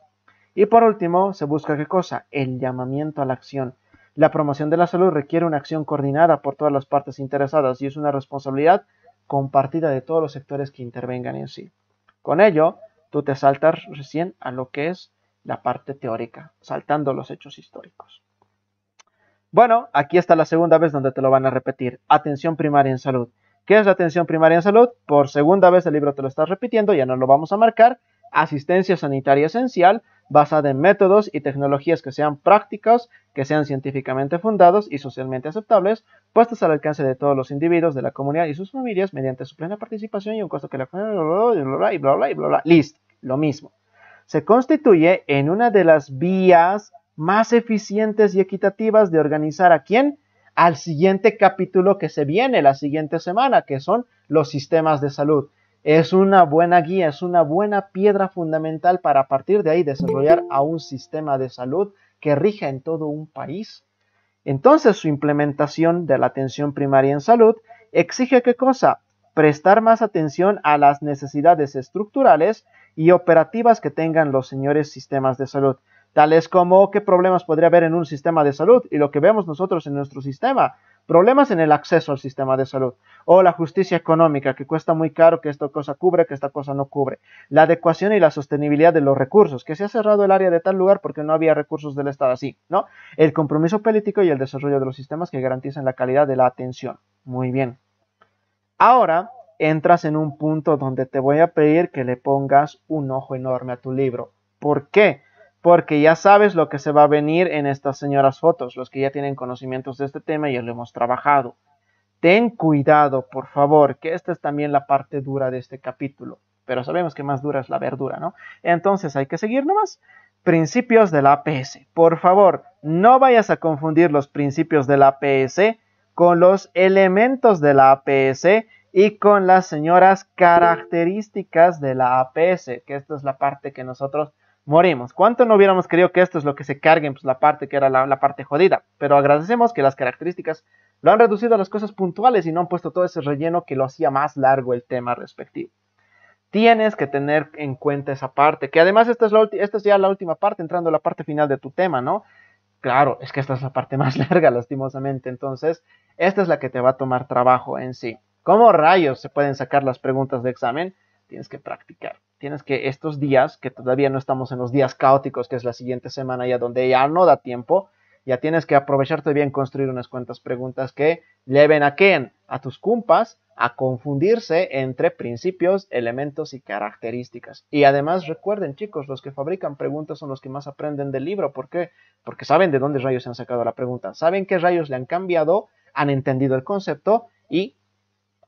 Y por último, se busca qué cosa? El llamamiento a la acción la promoción de la salud requiere una acción coordinada por todas las partes interesadas y es una responsabilidad compartida de todos los sectores que intervengan en sí. Con ello, tú te saltas recién a lo que es la parte teórica, saltando los hechos históricos. Bueno, aquí está la segunda vez donde te lo van a repetir. Atención primaria en salud. ¿Qué es la atención primaria en salud? Por segunda vez el libro te lo está repitiendo, ya no lo vamos a marcar asistencia sanitaria esencial basada en métodos y tecnologías que sean prácticas, que sean científicamente fundados y socialmente aceptables, puestos al alcance de todos los individuos de la comunidad y sus familias mediante su plena participación y un costo que la... y bla, bla, bla, Listo, lo mismo. Se constituye en una de las vías más eficientes y equitativas de organizar a quién? Al siguiente capítulo que se viene la siguiente semana, que son los sistemas de salud es una buena guía, es una buena piedra fundamental para a partir de ahí desarrollar a un sistema de salud que rija en todo un país. Entonces su implementación de la atención primaria en salud exige qué cosa? Prestar más atención a las necesidades estructurales y operativas que tengan los señores sistemas de salud, tales como qué problemas podría haber en un sistema de salud y lo que vemos nosotros en nuestro sistema, problemas en el acceso al sistema de salud, o la justicia económica, que cuesta muy caro que esta cosa cubre, que esta cosa no cubre, la adecuación y la sostenibilidad de los recursos, que se ha cerrado el área de tal lugar porque no había recursos del Estado así, ¿no? El compromiso político y el desarrollo de los sistemas que garantizan la calidad de la atención. Muy bien. Ahora entras en un punto donde te voy a pedir que le pongas un ojo enorme a tu libro. ¿Por qué? porque ya sabes lo que se va a venir en estas señoras fotos, los que ya tienen conocimientos de este tema ya lo hemos trabajado. Ten cuidado, por favor, que esta es también la parte dura de este capítulo, pero sabemos que más dura es la verdura, ¿no? Entonces hay que seguir nomás. Principios de la APS. Por favor, no vayas a confundir los principios de la APS con los elementos de la APS y con las señoras características de la APS, que esta es la parte que nosotros morimos. ¿Cuánto no hubiéramos querido que esto es lo que se cargue pues la parte que era la, parte jodida? Pero agradecemos que las características lo han reducido a las cosas puntuales y no han puesto todo ese relleno que lo hacía más largo el tema respectivo. Tienes que tener en cuenta esa parte, que además esta es, esta es ya la última parte, entrando a la parte final de tu tema, ¿no? Claro, es que esta es la parte más larga, lastimosamente, entonces esta es la que te va a tomar trabajo en sí. ¿Cómo rayos se pueden sacar las preguntas de examen? tienes que practicar. Tienes que estos días, que todavía no estamos en los días caóticos, que es la siguiente semana ya donde ya no da tiempo, ya tienes que aprovecharte bien, construir unas cuantas preguntas que lleven a quién, a tus compas, a confundirse entre principios, elementos y características. Y además recuerden chicos, los que fabrican preguntas son los que más aprenden del libro. ¿Por qué? Porque saben de dónde rayos se han sacado la pregunta, saben qué rayos le han cambiado, han entendido el concepto y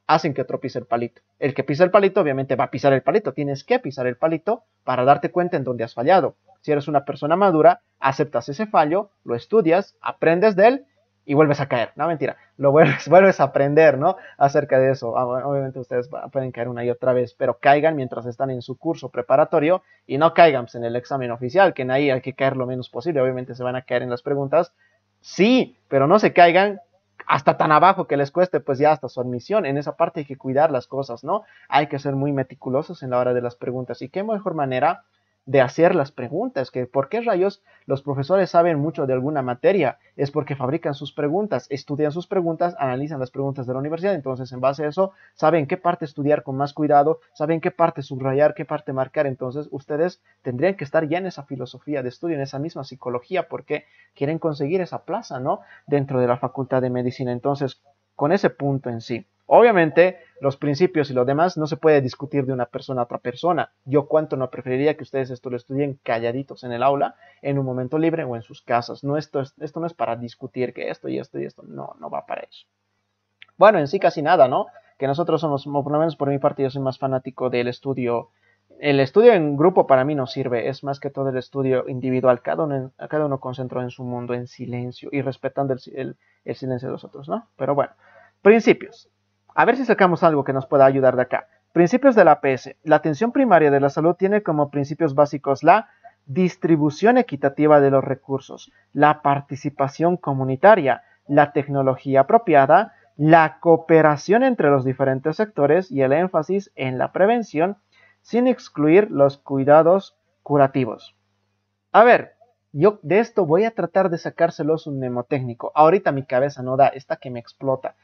hacen que otro pise el palito. El que pisa el palito obviamente va a pisar el palito, tienes que pisar el palito para darte cuenta en dónde has fallado. Si eres una persona madura, aceptas ese fallo, lo estudias, aprendes de él y vuelves a caer. No, mentira, lo vuelves, vuelves a aprender, ¿no? Acerca de eso. Obviamente ustedes pueden caer una y otra vez, pero caigan mientras están en su curso preparatorio y no caigan pues, en el examen oficial, que en ahí hay que caer lo menos posible. Obviamente se van a caer en las preguntas, sí, pero no se caigan hasta tan abajo que les cueste, pues ya hasta su admisión. En esa parte hay que cuidar las cosas, ¿no? Hay que ser muy meticulosos en la hora de las preguntas. ¿Y qué mejor manera de hacer las preguntas, que por qué rayos los profesores saben mucho de alguna materia, es porque fabrican sus preguntas, estudian sus preguntas, analizan las preguntas de la universidad, entonces en base a eso saben qué parte estudiar con más cuidado, saben qué parte subrayar, qué parte marcar, entonces ustedes tendrían que estar ya en esa filosofía de estudio, en esa misma psicología, porque quieren conseguir esa plaza, ¿no? Dentro de la Facultad de Medicina, entonces con ese punto en sí. Obviamente, los principios y los demás no se puede discutir de una persona a otra persona. Yo cuánto no preferiría que ustedes esto lo estudien calladitos en el aula, en un momento libre o en sus casas. No, esto, esto no es para discutir que esto y esto y esto. No, no va para eso. Bueno, en sí casi nada, ¿no? Que nosotros somos, por lo menos por mi parte, yo soy más fanático del estudio el estudio en grupo para mí no sirve, es más que todo el estudio individual, cada uno, cada concentrado en su mundo, en silencio y respetando el, el silencio de los otros, ¿no? Pero bueno, principios. A ver si sacamos algo que nos pueda ayudar de acá. Principios de la APS. La atención primaria de la salud tiene como principios básicos la distribución equitativa de los recursos, la participación comunitaria, la tecnología apropiada, la cooperación entre los diferentes sectores y el énfasis en la prevención sin excluir los cuidados curativos. A ver, yo de esto voy a tratar de sacárselos un mnemotécnico. Ahorita mi cabeza no da, está que me explota.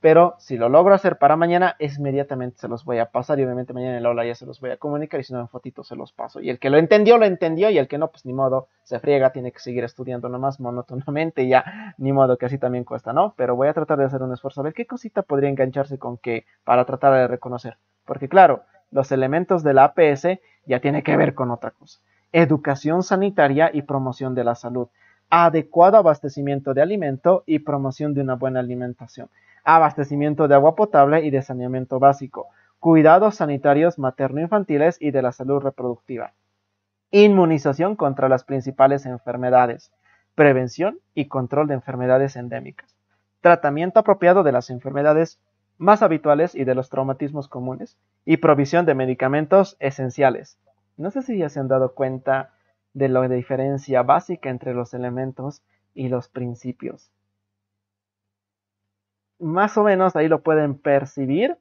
Pero si lo logro hacer para mañana, es inmediatamente se los voy a pasar y obviamente mañana en el aula ya se los voy a comunicar y si no en fotito se los paso. Y el que lo entendió, lo entendió y el que no, pues ni modo, se friega, tiene que seguir estudiando nomás monótonamente y ya, ni modo que así también cuesta, ¿no? Pero voy a tratar de hacer un esfuerzo a ver qué cosita podría engancharse con que para tratar de reconocer. Porque claro, los elementos de la APS ya tiene que ver con otra cosa. Educación sanitaria y promoción de la salud. Adecuado abastecimiento de alimento y promoción de una buena alimentación. Abastecimiento de agua potable y de saneamiento básico. Cuidados sanitarios materno-infantiles y de la salud reproductiva. Inmunización contra las principales enfermedades. Prevención y control de enfermedades endémicas. Tratamiento apropiado de las enfermedades más habituales y de los traumatismos comunes, y provisión de medicamentos esenciales. No sé si ya se han dado cuenta de la diferencia básica entre los elementos y los principios. Más o menos ahí lo pueden percibir.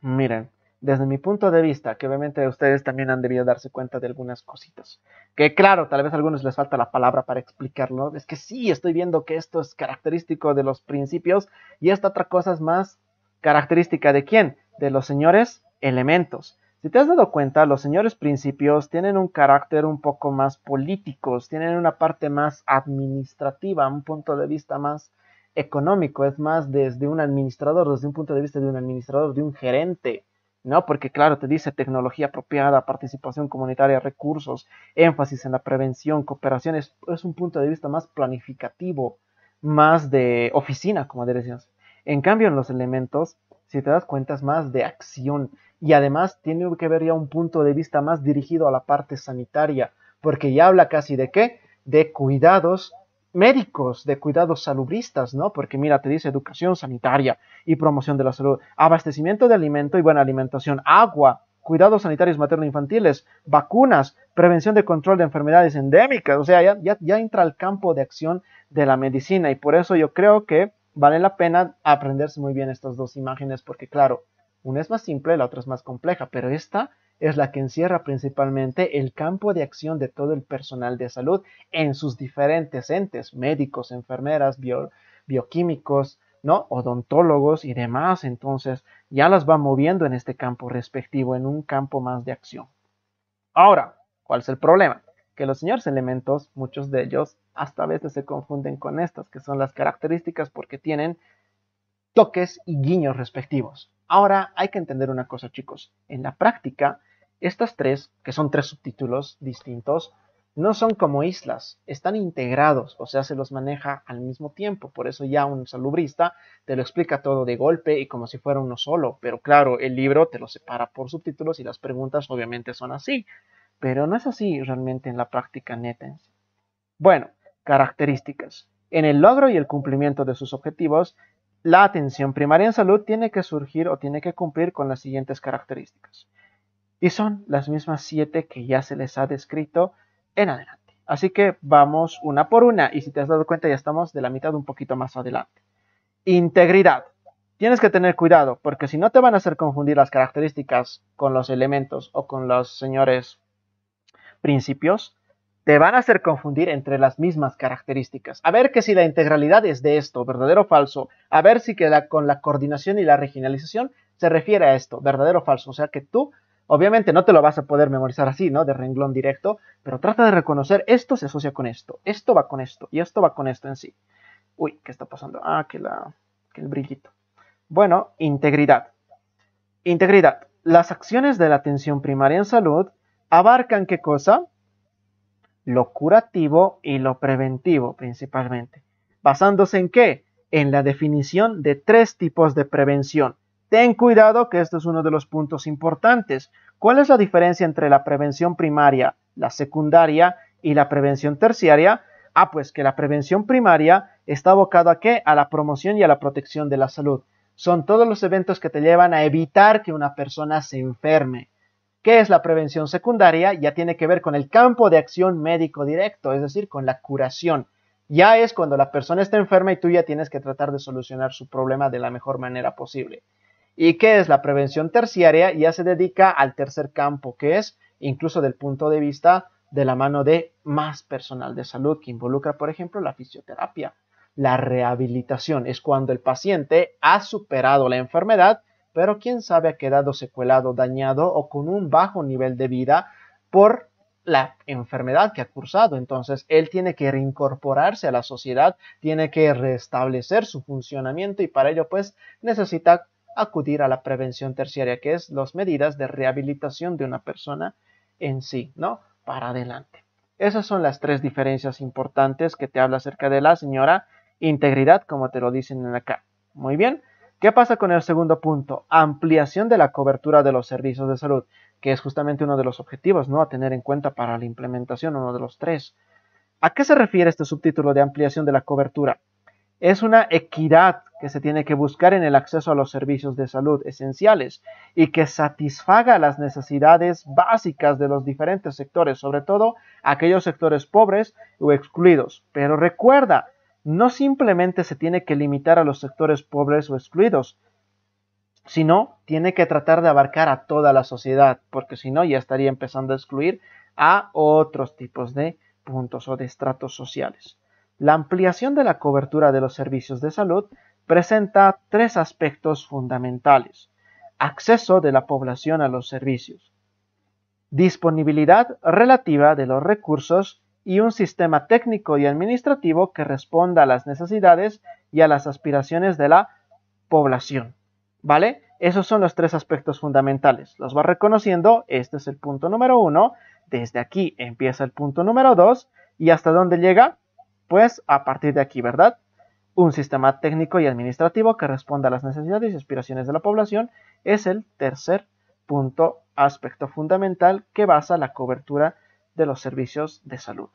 Miren, desde mi punto de vista, que obviamente ustedes también han debido darse cuenta de algunas cositas, que claro, tal vez a algunos les falta la palabra para explicarlo, es que sí, estoy viendo que esto es característico de los principios y esta otra cosa es más característica de quién, de los señores elementos. Si te has dado cuenta, los señores principios tienen un carácter un poco más político. tienen una parte más administrativa, un punto de vista más económico, es más desde un administrador, desde un punto de vista de un administrador, de un gerente, ¿no? Porque claro, te dice tecnología apropiada, participación comunitaria, recursos, énfasis en la prevención, cooperación, es, un punto de vista más planificativo, más de oficina, como decías. En cambio, en los elementos, si te das cuenta, es más de acción y además tiene que ver ya un punto de vista más dirigido a la parte sanitaria, porque ya habla casi de qué, de cuidados médicos de cuidados salubristas, ¿no? Porque mira, te dice educación sanitaria y promoción de la salud, abastecimiento de alimento y buena alimentación, agua, cuidados sanitarios materno-infantiles, vacunas, prevención de control de enfermedades endémicas, o sea, ya, entra al campo de acción de la medicina y por eso yo creo que vale la pena aprenderse muy bien estas dos imágenes porque claro, una es más simple, la otra es más compleja, pero esta es la que encierra principalmente el campo de acción de todo el personal de salud en sus diferentes entes, médicos, enfermeras, bioquímicos, ¿no? odontólogos y demás. Entonces ya las va moviendo en este campo respectivo, en un campo más de acción. Ahora, ¿cuál es el problema? Que los señores elementos, muchos de ellos, hasta a veces se confunden con estas, que son las características porque tienen toques y guiños respectivos. Ahora hay que entender una cosa, chicos. En la práctica, estas tres, que son tres subtítulos distintos, no son como islas, están integrados, o sea, se los maneja al mismo tiempo. Por eso ya un salubrista te lo explica todo de golpe y como si fuera uno solo. Pero claro, el libro te lo separa por subtítulos y las preguntas obviamente son así. Pero no es así realmente en la práctica neta. Bueno, características. En el logro y el cumplimiento de sus objetivos, la atención primaria en salud tiene que surgir o tiene que cumplir con las siguientes características y son las mismas siete que ya se les ha descrito en adelante. Así que vamos una por una y si te has dado cuenta ya estamos de la mitad un poquito más adelante. Integridad. Tienes que tener cuidado porque si no te van a hacer confundir las características con los elementos o con los señores principios, te van a hacer confundir entre las mismas características. A ver que si la integralidad es de esto, verdadero o falso. A ver si queda con la coordinación y la regionalización se refiere a esto, verdadero o falso. O sea que tú Obviamente no te lo vas a poder memorizar así, ¿no? De renglón directo, pero trata de reconocer esto se asocia con esto, esto va con esto y esto va con esto en sí. Uy, ¿qué está pasando? Ah, que, la, el brillito. Bueno, integridad. Integridad. Las acciones de la atención primaria en salud abarcan qué cosa? Lo curativo y lo preventivo principalmente. ¿Basándose en qué? En la definición de tres tipos de prevención Ten cuidado que esto es uno de los puntos importantes. ¿Cuál es la diferencia entre la prevención primaria, la secundaria y la prevención terciaria? Ah, pues que la prevención primaria está abocada a qué? A la promoción y a la protección de la salud. Son todos los eventos que te llevan a evitar que una persona se enferme. ¿Qué es la prevención secundaria? Ya tiene que ver con el campo de acción médico directo, es decir, con la curación. Ya es cuando la persona está enferma y tú ya tienes que tratar de solucionar su problema de la mejor manera posible y qué es la prevención terciaria, ya se dedica al tercer campo, que es incluso del punto de vista de la mano de más personal de salud, que involucra, por ejemplo, la fisioterapia. La rehabilitación es cuando el paciente ha superado la enfermedad, pero quién sabe ha quedado secuelado, dañado o con un bajo nivel de vida por la enfermedad que ha cursado. Entonces, él tiene que reincorporarse a la sociedad, tiene que restablecer su funcionamiento y para ello, pues, necesita acudir a la prevención terciaria, que es las medidas de rehabilitación de una persona en sí, ¿no? Para adelante. Esas son las tres diferencias importantes que te habla acerca de la señora integridad, como te lo dicen en acá. Muy bien. ¿Qué pasa con el segundo punto? Ampliación de la cobertura de los servicios de salud, que es justamente uno de los objetivos, ¿no? A tener en cuenta para la implementación, uno de los tres. ¿A qué se refiere este subtítulo de ampliación de la cobertura? Es una equidad que se tiene que buscar en el acceso a los servicios de salud esenciales y que satisfaga las necesidades básicas de los diferentes sectores, sobre todo aquellos sectores pobres o excluidos. Pero recuerda, no simplemente se tiene que limitar a los sectores pobres o excluidos, sino tiene que tratar de abarcar a toda la sociedad, porque si no ya estaría empezando a excluir a otros tipos de puntos o de estratos sociales. La ampliación de la cobertura de los servicios de salud presenta tres aspectos fundamentales. Acceso de la población a los servicios, disponibilidad relativa de los recursos y un sistema técnico y administrativo que responda a las necesidades y a las aspiraciones de la población. ¿Vale? Esos son los tres aspectos fundamentales. Los va reconociendo. Este es el punto número uno. Desde aquí empieza el punto número dos. ¿Y hasta dónde llega? pues a partir de aquí, ¿verdad? Un sistema técnico y administrativo que responda a las necesidades y aspiraciones de la población es el tercer punto, aspecto fundamental que basa la cobertura de los servicios de salud.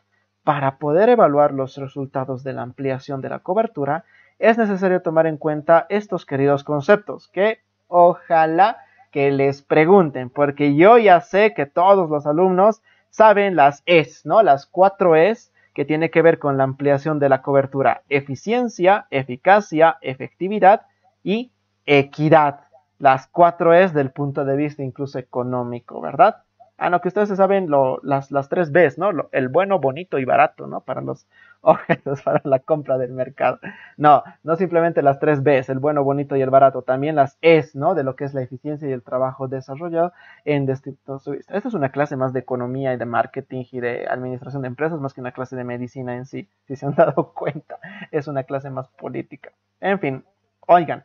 Para poder evaluar los resultados de la ampliación de la cobertura, es necesario tomar en cuenta estos queridos conceptos que ojalá que les pregunten, porque yo ya sé que todos los alumnos saben las es, ¿no? Las cuatro es que tiene que ver con la ampliación de la cobertura eficiencia, eficacia, efectividad y equidad. Las cuatro es del punto de vista incluso económico, ¿verdad? Ah, no, que ustedes saben lo, las, tres Bs, ¿no? el bueno, bonito y barato, ¿no? Para los objetos, para la compra del mercado. No, no simplemente las tres Bs, el bueno, bonito y el barato, también las Es, ¿no? De lo que es la eficiencia y el trabajo desarrollado en distintos... Esta es una clase más de economía y de marketing y de administración de empresas, más que una clase de medicina en sí, si se han dado cuenta. Es una clase más política. En fin, oigan,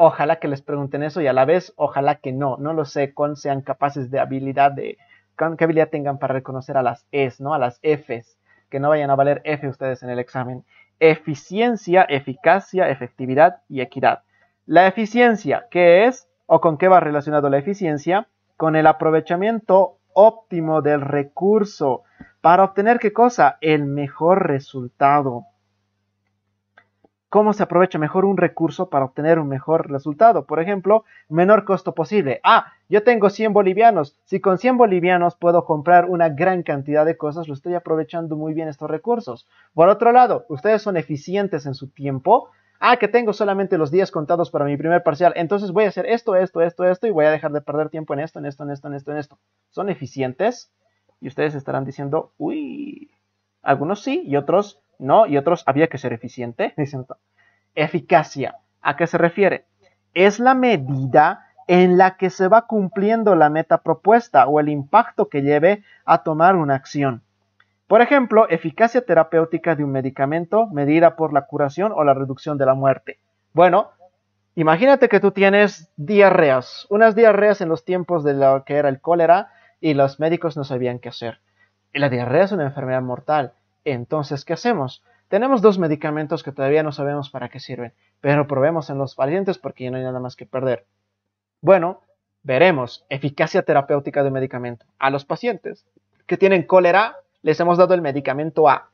Ojalá que les pregunten eso y a la vez, ojalá que no. No lo sé, con sean capaces de habilidad de. ¿Qué habilidad tengan para reconocer a las Es, ¿no? A las Fs. Que no vayan a valer F ustedes en el examen. Eficiencia, eficacia, efectividad y equidad. La eficiencia, ¿qué es? ¿O con qué va relacionado la eficiencia? Con el aprovechamiento óptimo del recurso. ¿Para obtener qué cosa? El mejor resultado cómo se aprovecha mejor un recurso para obtener un mejor resultado. Por ejemplo, menor costo posible. Ah, yo tengo 100 bolivianos. Si con 100 bolivianos puedo comprar una gran cantidad de cosas, lo estoy aprovechando muy bien estos recursos. Por otro lado, ustedes son eficientes en su tiempo. Ah, que tengo solamente los días contados para mi primer parcial. Entonces voy a hacer esto, esto, esto, esto y voy a dejar de perder tiempo en esto, en esto, en esto, en esto, en esto. Son eficientes y ustedes estarán diciendo, uy, algunos sí y otros ¿no? Y otros había que ser eficiente. Eficacia. ¿A qué se refiere? Es la medida en la que se va cumpliendo la meta propuesta o el impacto que lleve a tomar una acción. Por ejemplo, eficacia terapéutica de un medicamento medida por la curación o la reducción de la muerte. Bueno, imagínate que tú tienes diarreas, unas diarreas en los tiempos de lo que era el cólera y los médicos no sabían qué hacer. La diarrea es una enfermedad mortal entonces, ¿qué hacemos? Tenemos dos medicamentos que todavía no sabemos para qué sirven, pero probemos en los pacientes porque ya no hay nada más que perder. Bueno, veremos eficacia terapéutica de medicamento. A los pacientes que tienen cólera les hemos dado el medicamento A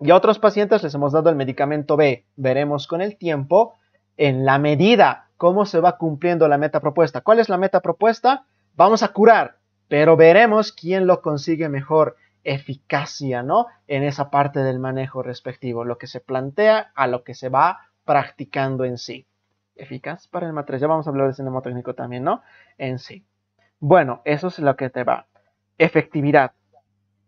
y a otros pacientes les hemos dado el medicamento B. Veremos con el tiempo, en la medida, cómo se va cumpliendo la meta propuesta. ¿Cuál es la meta propuesta? Vamos a curar, pero veremos quién lo consigue mejor eficacia, ¿no? En esa parte del manejo respectivo, lo que se plantea a lo que se va practicando en sí. Eficaz para el matriz, ya vamos a hablar de cinema técnico también, ¿no? En sí. Bueno, eso es lo que te va. Efectividad.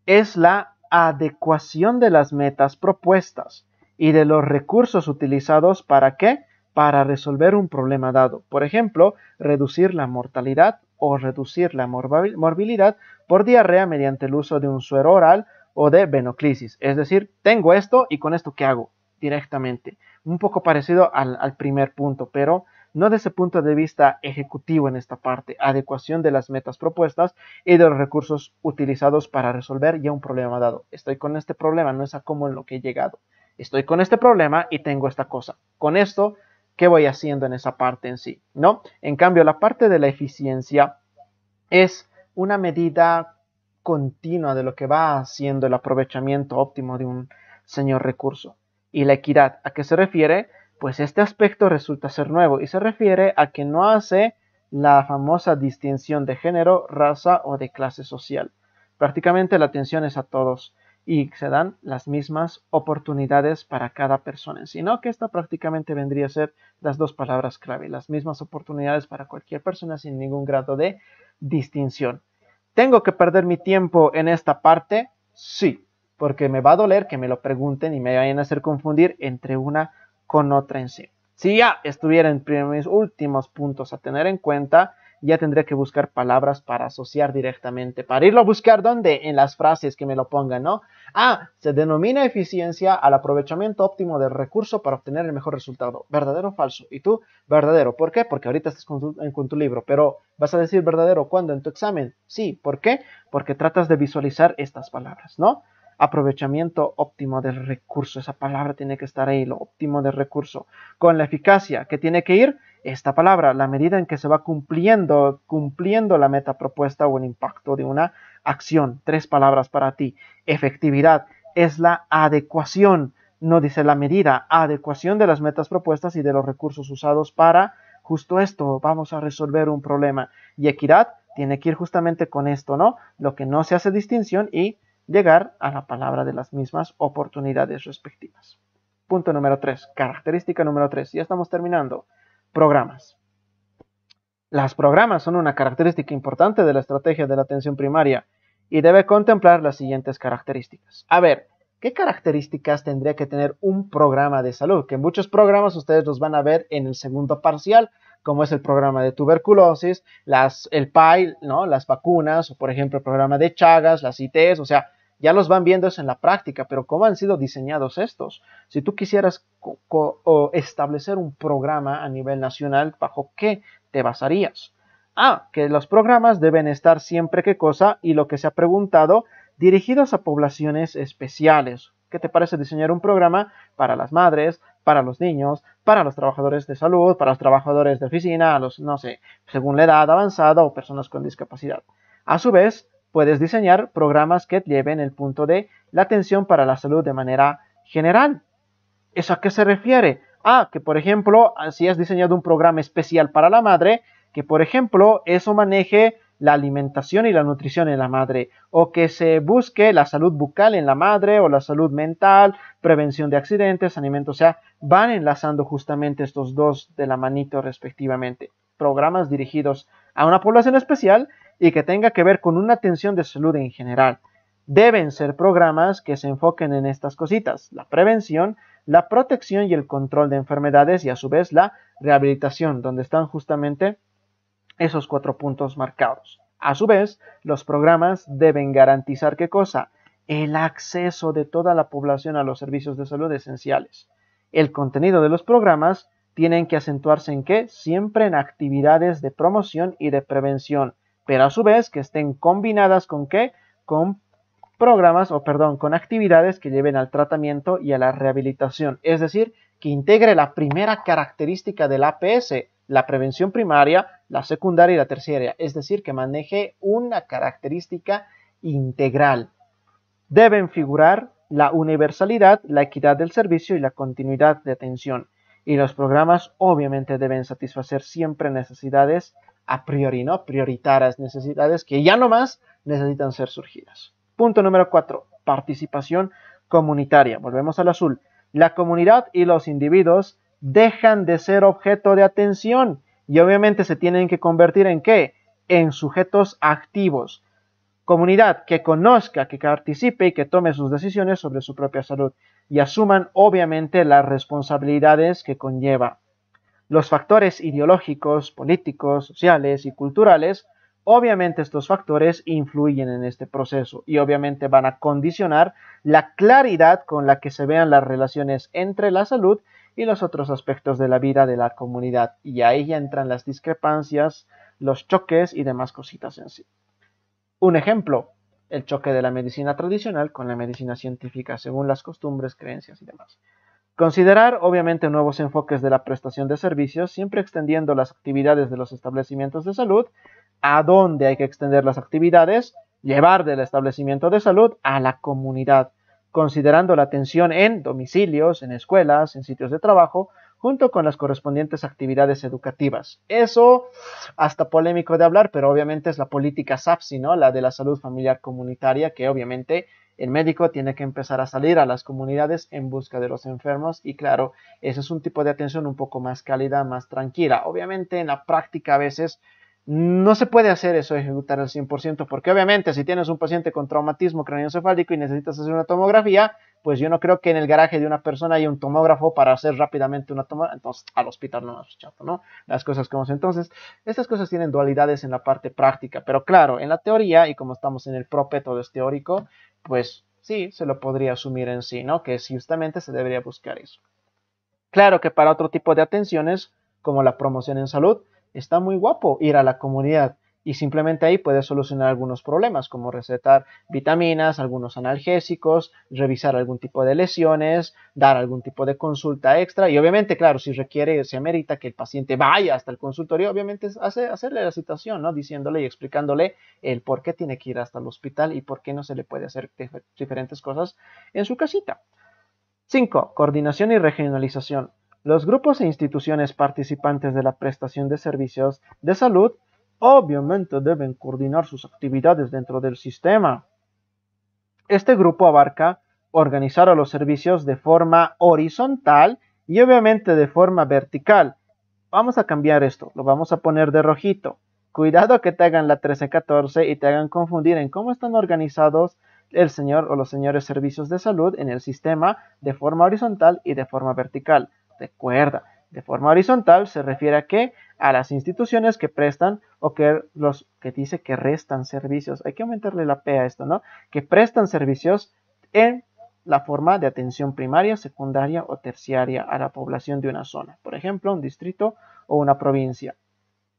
Es la adecuación de las metas propuestas y de los recursos utilizados para qué? Para resolver un problema dado. Por ejemplo, reducir la mortalidad o reducir la morbilidad por diarrea mediante el uso de un suero oral o de venoclisis. Es decir, tengo esto y con esto qué hago directamente. Un poco parecido al, primer punto, pero no desde el punto de vista ejecutivo en esta parte, adecuación de las metas propuestas y de los recursos utilizados para resolver ya un problema dado. Estoy con este problema, no es a cómo en lo que he llegado. Estoy con este problema y tengo esta cosa. Con esto qué voy haciendo en esa parte en sí, ¿no? En cambio, la parte de la eficiencia es una medida continua de lo que va haciendo el aprovechamiento óptimo de un señor recurso. Y la equidad, ¿a qué se refiere? Pues este aspecto resulta ser nuevo y se refiere a que no hace la famosa distinción de género, raza o de clase social. Prácticamente la atención es a todos y se dan las mismas oportunidades para cada persona. Sino que esto prácticamente vendría a ser las dos palabras clave, las mismas oportunidades para cualquier persona sin ningún grado de distinción. ¿Tengo que perder mi tiempo en esta parte? Sí, porque me va a doler que me lo pregunten y me vayan a hacer confundir entre una con otra en sí. Si ya estuvieran mis últimos puntos a tener en cuenta, ya tendré que buscar palabras para asociar directamente, para irlo a buscar dónde, en las frases que me lo pongan, ¿no? Ah, se denomina eficiencia al aprovechamiento óptimo del recurso para obtener el mejor resultado. ¿Verdadero o falso? ¿Y tú? ¿Verdadero? ¿Por qué? Porque ahorita estás con tu, tu libro, pero ¿vas a decir verdadero cuando ¿En tu examen? Sí, ¿por qué? Porque tratas de visualizar estas palabras, ¿no? aprovechamiento óptimo del recurso. Esa palabra tiene que estar ahí, lo óptimo del recurso. Con la eficacia que tiene que ir esta palabra, la medida en que se va cumpliendo, cumpliendo la meta propuesta o el impacto de una acción. Tres palabras para ti. Efectividad es la adecuación, no dice la medida, adecuación de las metas propuestas y de los recursos usados para justo esto, vamos a resolver un problema. Y equidad tiene que ir justamente con esto, ¿no? Lo que no se hace distinción y llegar a la palabra de las mismas oportunidades respectivas. Punto número tres. característica número tres. ya estamos terminando. Programas. Las programas son una característica importante de la estrategia de la atención primaria y debe contemplar las siguientes características. A ver, ¿qué características tendría que tener un programa de salud? Que muchos programas ustedes los van a ver en el segundo parcial, como es el programa de tuberculosis, las, el PAI, las vacunas, o por ejemplo el programa de Chagas, las ITs, o sea, ya los van viendo en la práctica, pero ¿cómo han sido diseñados estos? Si tú quisieras establecer un programa a nivel nacional, ¿bajo qué te basarías? Ah, que los programas deben estar siempre qué cosa y lo que se ha preguntado dirigidos a poblaciones especiales. ¿Qué te parece diseñar un programa para las madres, para los niños, para los trabajadores de salud, para los trabajadores de oficina, los, no sé, según la edad avanzada o personas con discapacidad? A su vez, puedes diseñar programas que lleven el punto de la atención para la salud de manera general. ¿Eso a qué se refiere? Ah, que por ejemplo, si has diseñado un programa especial para la madre, que por ejemplo eso maneje la alimentación y la nutrición en la madre, o que se busque la salud bucal en la madre, o la salud mental, prevención de accidentes, alimentos, o sea, van enlazando justamente estos dos de la manito respectivamente. Programas dirigidos a una población especial y que tenga que ver con una atención de salud en general. Deben ser programas que se enfoquen en estas cositas, la prevención, la protección y el control de enfermedades y a su vez la rehabilitación, donde están justamente esos cuatro puntos marcados. A su vez, los programas deben garantizar qué cosa? El acceso de toda la población a los servicios de salud esenciales. El contenido de los programas tienen que acentuarse en qué? Siempre en actividades de promoción y de prevención, pero a su vez que estén combinadas con qué? Con programas o perdón, con actividades que lleven al tratamiento y a la rehabilitación, es decir, que integre la primera característica del APS, la prevención primaria, la secundaria y la terciaria, es decir, que maneje una característica integral. Deben figurar la universalidad, la equidad del servicio y la continuidad de atención. Y los programas obviamente deben satisfacer siempre necesidades a priori, ¿no? las necesidades que ya no más necesitan ser surgidas. Punto número cuatro, Participación comunitaria. Volvemos al azul. La comunidad y los individuos dejan de ser objeto de atención y obviamente se tienen que convertir en qué? En sujetos activos. Comunidad que conozca, que participe y que tome sus decisiones sobre su propia salud y asuman obviamente las responsabilidades que conlleva los factores ideológicos, políticos, sociales y culturales, obviamente estos factores influyen en este proceso y obviamente van a condicionar la claridad con la que se vean las relaciones entre la salud y los otros aspectos de la vida de la comunidad. Y ahí ya entran las discrepancias, los choques y demás cositas en sí. Un ejemplo, el choque de la medicina tradicional con la medicina científica según las costumbres, creencias y demás. Considerar, obviamente, nuevos enfoques de la prestación de servicios, siempre extendiendo las actividades de los establecimientos de salud, a dónde hay que extender las actividades, llevar del establecimiento de salud a la comunidad, considerando la atención en domicilios, en escuelas, en sitios de trabajo, junto con las correspondientes actividades educativas. Eso, hasta polémico de hablar, pero obviamente es la política SAPSI, ¿no? La de la salud familiar comunitaria, que obviamente el médico tiene que empezar a salir a las comunidades en busca de los enfermos y claro, ese es un tipo de atención un poco más cálida, más tranquila. Obviamente en la práctica a veces no se puede hacer eso, ejecutar al 100%, porque obviamente si tienes un paciente con traumatismo craneoencefálico y necesitas hacer una tomografía, pues yo no creo que en el garaje de una persona haya un tomógrafo para hacer rápidamente una tomografía, entonces al hospital no nos chato, ¿no? Las cosas como son. Entonces, estas cosas tienen dualidades en la parte práctica, pero claro, en la teoría, y como estamos en el propeto, todo es teórico, pues sí, se lo podría asumir en sí, ¿no? Que justamente se debería buscar eso. Claro que para otro tipo de atenciones, como la promoción en salud, está muy guapo ir a la comunidad y simplemente ahí puede solucionar algunos problemas como recetar vitaminas, algunos analgésicos, revisar algún tipo de lesiones, dar algún tipo de consulta extra y obviamente, claro, si requiere, se amerita que el paciente vaya hasta el consultorio, obviamente hace, hacerle la situación, ¿no? Diciéndole y explicándole el por qué tiene que ir hasta el hospital y por qué no se le puede hacer diferentes cosas en su casita. 5. Coordinación y regionalización. Los grupos e instituciones participantes de la prestación de servicios de salud obviamente deben coordinar sus actividades dentro del sistema. Este grupo abarca organizar a los servicios de forma horizontal y obviamente de forma vertical. Vamos a cambiar esto, lo vamos a poner de rojito. Cuidado que te hagan la 1314 y te hagan confundir en cómo están organizados el señor o los señores servicios de salud en el sistema de forma horizontal y de forma vertical. Recuerda, de forma horizontal se refiere a que a las instituciones que prestan o que los que dice que restan servicios. Hay que aumentarle la P a esto, ¿no? Que prestan servicios en la forma de atención primaria, secundaria o terciaria a la población de una zona, por ejemplo, un distrito o una provincia.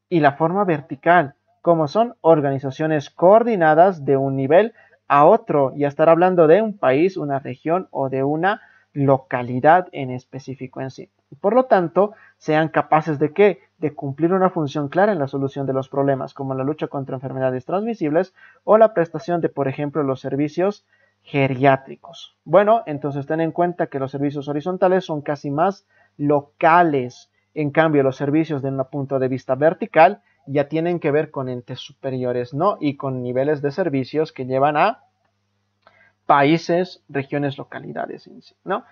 Y la forma vertical, como son organizaciones coordinadas de un nivel a otro, y estar hablando de un país, una región o de una localidad en específico en sí por lo tanto sean capaces de qué? De cumplir una función clara en la solución de los problemas, como la lucha contra enfermedades transmisibles o la prestación de, por ejemplo, los servicios geriátricos. Bueno, entonces ten en cuenta que los servicios horizontales son casi más locales. En cambio, los servicios de un punto de vista vertical ya tienen que ver con entes superiores, ¿no? Y con niveles de servicios que llevan a países, regiones, localidades, ¿no?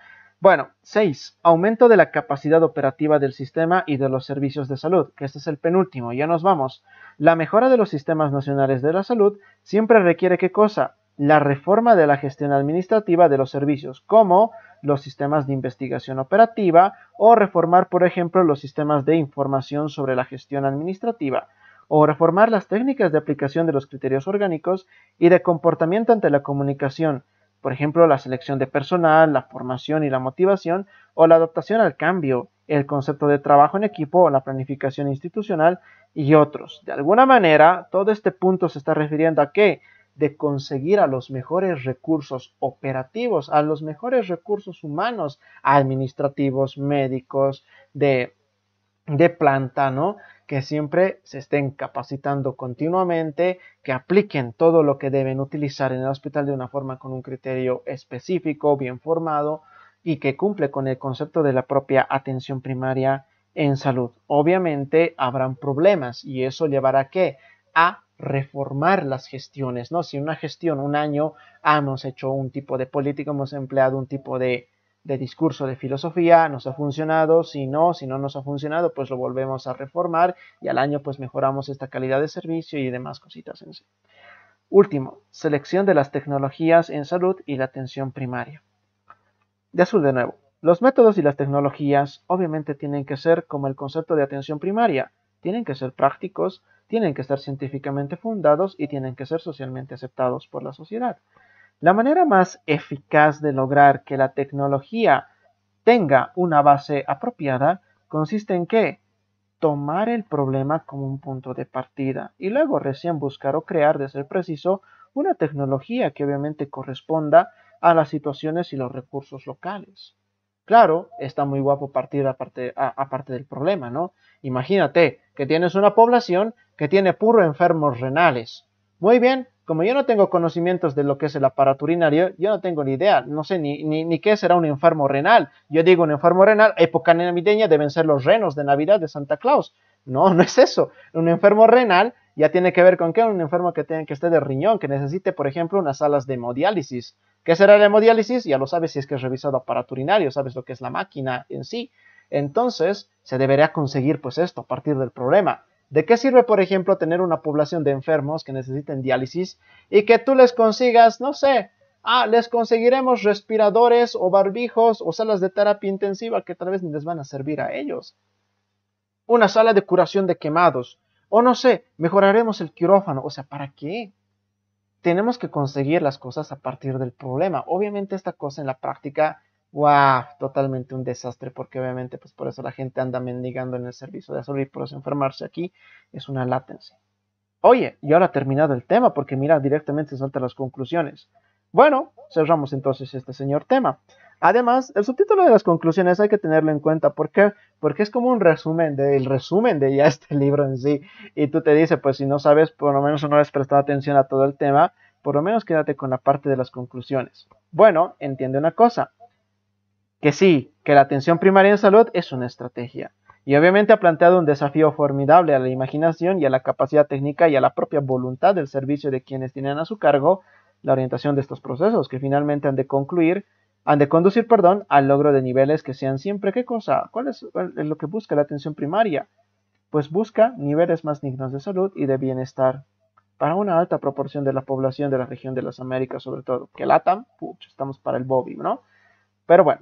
Bueno, 6. Aumento de la capacidad operativa del sistema y de los servicios de salud, que este es el penúltimo, ya nos vamos. La mejora de los sistemas nacionales de la salud siempre requiere qué cosa? La reforma de la gestión administrativa de los servicios, como los sistemas de investigación operativa o reformar, por ejemplo, los sistemas de información sobre la gestión administrativa o reformar las técnicas de aplicación de los criterios orgánicos y de comportamiento ante la comunicación por ejemplo, la selección de personal, la formación y la motivación, o la adaptación al cambio, el concepto de trabajo en equipo la planificación institucional y otros. De alguna manera, todo este punto se está refiriendo a qué? De conseguir a los mejores recursos operativos, a los mejores recursos humanos, administrativos, médicos, de, de planta, ¿no? que siempre se estén capacitando continuamente, que apliquen todo lo que deben utilizar en el hospital de una forma con un criterio específico, bien formado y que cumple con el concepto de la propia atención primaria en salud. Obviamente habrán problemas y eso llevará a qué? A reformar las gestiones, ¿no? Si una gestión un año ah, hemos hecho un tipo de política, hemos empleado un tipo de de discurso de filosofía, nos ha funcionado, si no, si no nos ha funcionado, pues lo volvemos a reformar y al año pues mejoramos esta calidad de servicio y demás cositas en sí. Último, selección de las tecnologías en salud y la atención primaria. De azul de nuevo, los métodos y las tecnologías obviamente tienen que ser como el concepto de atención primaria, tienen que ser prácticos, tienen que estar científicamente fundados y tienen que ser socialmente aceptados por la sociedad. La manera más eficaz de lograr que la tecnología tenga una base apropiada consiste en que tomar el problema como un punto de partida y luego recién buscar o crear, de ser preciso, una tecnología que obviamente corresponda a las situaciones y los recursos locales. Claro, está muy guapo partir aparte, aparte del problema, ¿no? Imagínate que tienes una población que tiene puro enfermos renales. Muy bien, como yo no tengo conocimientos de lo que es el aparato urinario, yo no tengo ni idea, no sé ni, ni, qué será un enfermo renal. Yo digo un enfermo renal, época navideña deben ser los renos de Navidad de Santa Claus. No, no es eso. Un enfermo renal ya tiene que ver con qué, un enfermo que, tenga, que esté de riñón, que necesite, por ejemplo, unas salas de hemodiálisis. ¿Qué será la hemodiálisis? Ya lo sabes si es que es revisado aparaturinario, sabes lo que es la máquina en sí. Entonces, se debería conseguir pues esto a partir del problema. ¿De qué sirve, por ejemplo, tener una población de enfermos que necesiten diálisis y que tú les consigas, no sé, ah, les conseguiremos respiradores o barbijos o salas de terapia intensiva que tal vez ni les van a servir a ellos? Una sala de curación de quemados. O no sé, mejoraremos el quirófano. O sea, ¿para qué? Tenemos que conseguir las cosas a partir del problema. Obviamente esta cosa en la práctica wow, totalmente un desastre, porque obviamente pues por eso la gente anda mendigando en el servicio de salud y por eso enfermarse aquí es una latencia. Oye, y ahora terminado el tema, porque mira, directamente salta las conclusiones. Bueno, cerramos entonces este señor tema. Además, el subtítulo de las conclusiones hay que tenerlo en cuenta. ¿Por qué? Porque es como un resumen del resumen de ya este libro en sí. Y tú te dices, pues si no sabes, por lo menos no has prestado atención a todo el tema, por lo menos quédate con la parte de las conclusiones. Bueno, entiende una cosa que sí, que la atención primaria en salud es una estrategia, y obviamente ha planteado un desafío formidable a la imaginación y a la capacidad técnica y a la propia voluntad del servicio de quienes tienen a su cargo la orientación de estos procesos, que finalmente han de concluir, han de conducir, perdón, al logro de niveles que sean siempre qué cosa, cuál es, lo que busca la atención primaria, pues busca niveles más dignos de salud y de bienestar para una alta proporción de la población de la región de las Américas, sobre todo, que latan, estamos para el Bobby, ¿no? Pero bueno,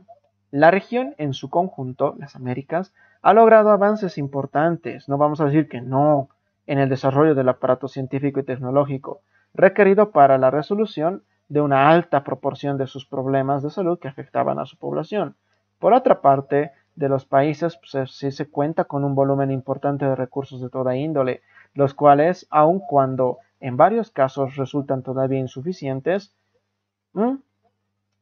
la región en su conjunto, las Américas, ha logrado avances importantes, no vamos a decir que no, en el desarrollo del aparato científico y tecnológico requerido para la resolución de una alta proporción de sus problemas de salud que afectaban a su población. Por otra parte, de los países pues, eh, sí se cuenta con un volumen importante de recursos de toda índole, los cuales, aun cuando en varios casos resultan todavía insuficientes, mm,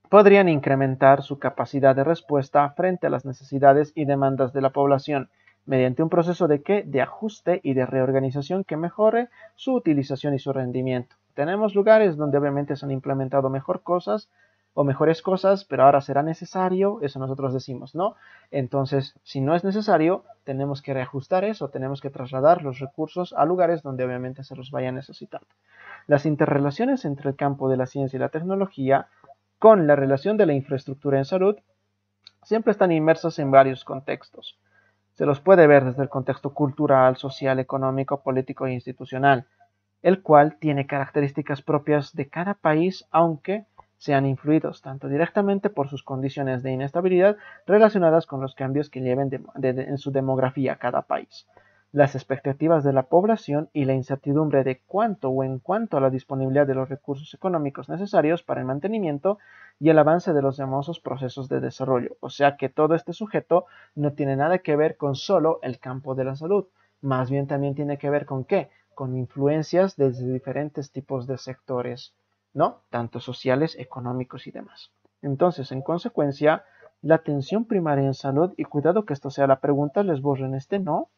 podrían incrementar su capacidad de respuesta frente a las necesidades y demandas de la población mediante un proceso de qué? De ajuste y de reorganización que mejore su utilización y su rendimiento. Tenemos lugares donde obviamente se han implementado mejor cosas o mejores cosas, pero ahora será necesario, eso nosotros decimos, ¿no? Entonces, si no es necesario, tenemos que reajustar eso, tenemos que trasladar los recursos a lugares donde obviamente se los vaya necesitando. Las interrelaciones entre el campo de la ciencia y la tecnología con la relación de la infraestructura en salud siempre están inmersas en varios contextos. Se los puede ver desde el contexto cultural, social, económico, político e institucional, el cual tiene características propias de cada país, aunque sean influidos tanto directamente por sus condiciones de inestabilidad relacionadas con los cambios que lleven en su demografía cada país, las expectativas de la población y la incertidumbre de cuánto o en cuanto a la disponibilidad de los recursos económicos necesarios para el mantenimiento y el avance de los hermosos procesos de desarrollo. O sea que todo este sujeto no tiene nada que ver con solo el campo de la salud, más bien también tiene que ver con qué, con influencias desde diferentes tipos de sectores, ¿no? Tanto sociales, económicos y demás. Entonces, en consecuencia, la atención primaria en salud y cuidado que esto sea la pregunta, les borren este no,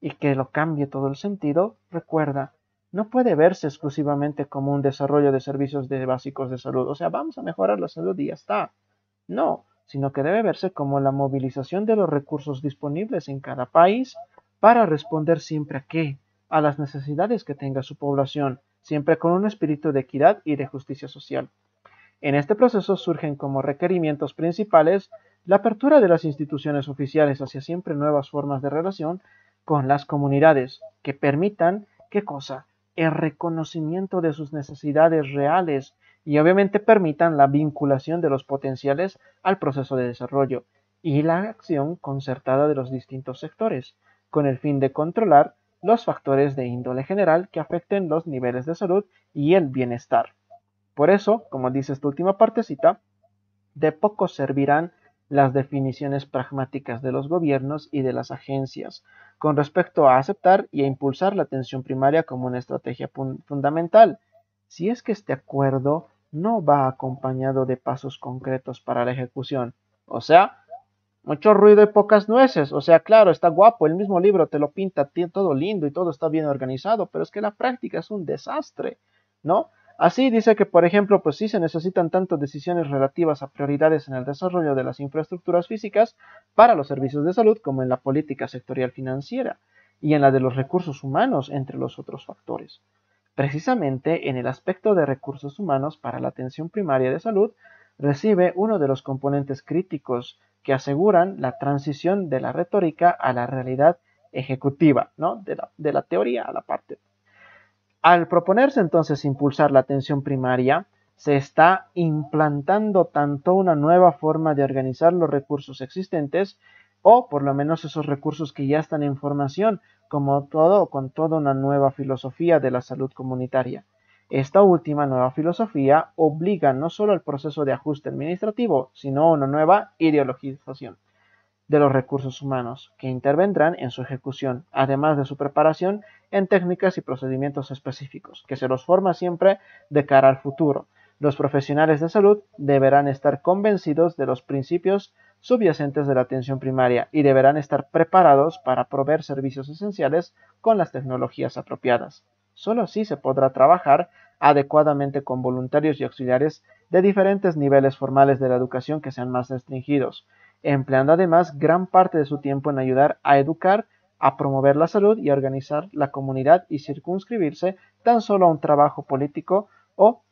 y que lo cambie todo el sentido, recuerda, no puede verse exclusivamente como un desarrollo de servicios de básicos de salud, o sea, vamos a mejorar la salud y ya está. No, sino que debe verse como la movilización de los recursos disponibles en cada país para responder siempre a qué, a las necesidades que tenga su población, siempre con un espíritu de equidad y de justicia social. En este proceso surgen como requerimientos principales la apertura de las instituciones oficiales hacia siempre nuevas formas de relación con las comunidades que permitan, ¿qué cosa? El reconocimiento de sus necesidades reales y obviamente permitan la vinculación de los potenciales al proceso de desarrollo y la acción concertada de los distintos sectores, con el fin de controlar los factores de índole general que afecten los niveles de salud y el bienestar. Por eso, como dice esta última partecita, de poco servirán las definiciones pragmáticas de los gobiernos y de las agencias, con respecto a aceptar y a impulsar la atención primaria como una estrategia fundamental, si es que este acuerdo no va acompañado de pasos concretos para la ejecución. O sea, mucho ruido y pocas nueces. O sea, claro, está guapo, el mismo libro te lo pinta todo lindo y todo está bien organizado, pero es que la práctica es un desastre, ¿no? Así dice que, por ejemplo, pues sí se necesitan tanto decisiones relativas a prioridades en el desarrollo de las infraestructuras físicas para los servicios de salud como en la política sectorial financiera y en la de los recursos humanos, entre los otros factores. Precisamente en el aspecto de recursos humanos para la atención primaria de salud recibe uno de los componentes críticos que aseguran la transición de la retórica a la realidad ejecutiva, ¿no? de, la, de la teoría a la parte al proponerse entonces impulsar la atención primaria, se está implantando tanto una nueva forma de organizar los recursos existentes o por lo menos esos recursos que ya están en formación, como todo con toda una nueva filosofía de la salud comunitaria. Esta última nueva filosofía obliga no solo al proceso de ajuste administrativo, sino a una nueva ideologización de los recursos humanos, que intervendrán en su ejecución, además de su preparación en técnicas y procedimientos específicos, que se los forma siempre de cara al futuro. Los profesionales de salud deberán estar convencidos de los principios subyacentes de la atención primaria y deberán estar preparados para proveer servicios esenciales con las tecnologías apropiadas. Solo así se podrá trabajar adecuadamente con voluntarios y auxiliares de diferentes niveles formales de la educación que sean más restringidos, empleando además gran parte de su tiempo en ayudar a educar, a promover la salud y a organizar la comunidad y circunscribirse tan solo a un trabajo político o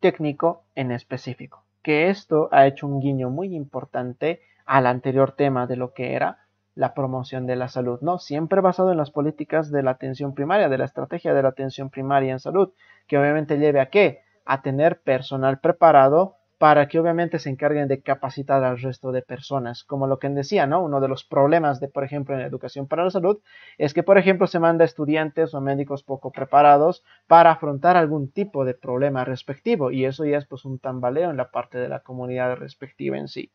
técnico en específico. Que esto ha hecho un guiño muy importante al anterior tema de lo que era la promoción de la salud, ¿no? Siempre basado en las políticas de la atención primaria, de la estrategia de la atención primaria en salud, que obviamente lleve a qué? A tener personal preparado para que obviamente se encarguen de capacitar al resto de personas. Como lo que decía, ¿no? Uno de los problemas de, por ejemplo, en la educación para la salud es que, por ejemplo, se manda estudiantes o médicos poco preparados para afrontar algún tipo de problema respectivo y eso ya es pues un tambaleo en la parte de la comunidad respectiva en sí.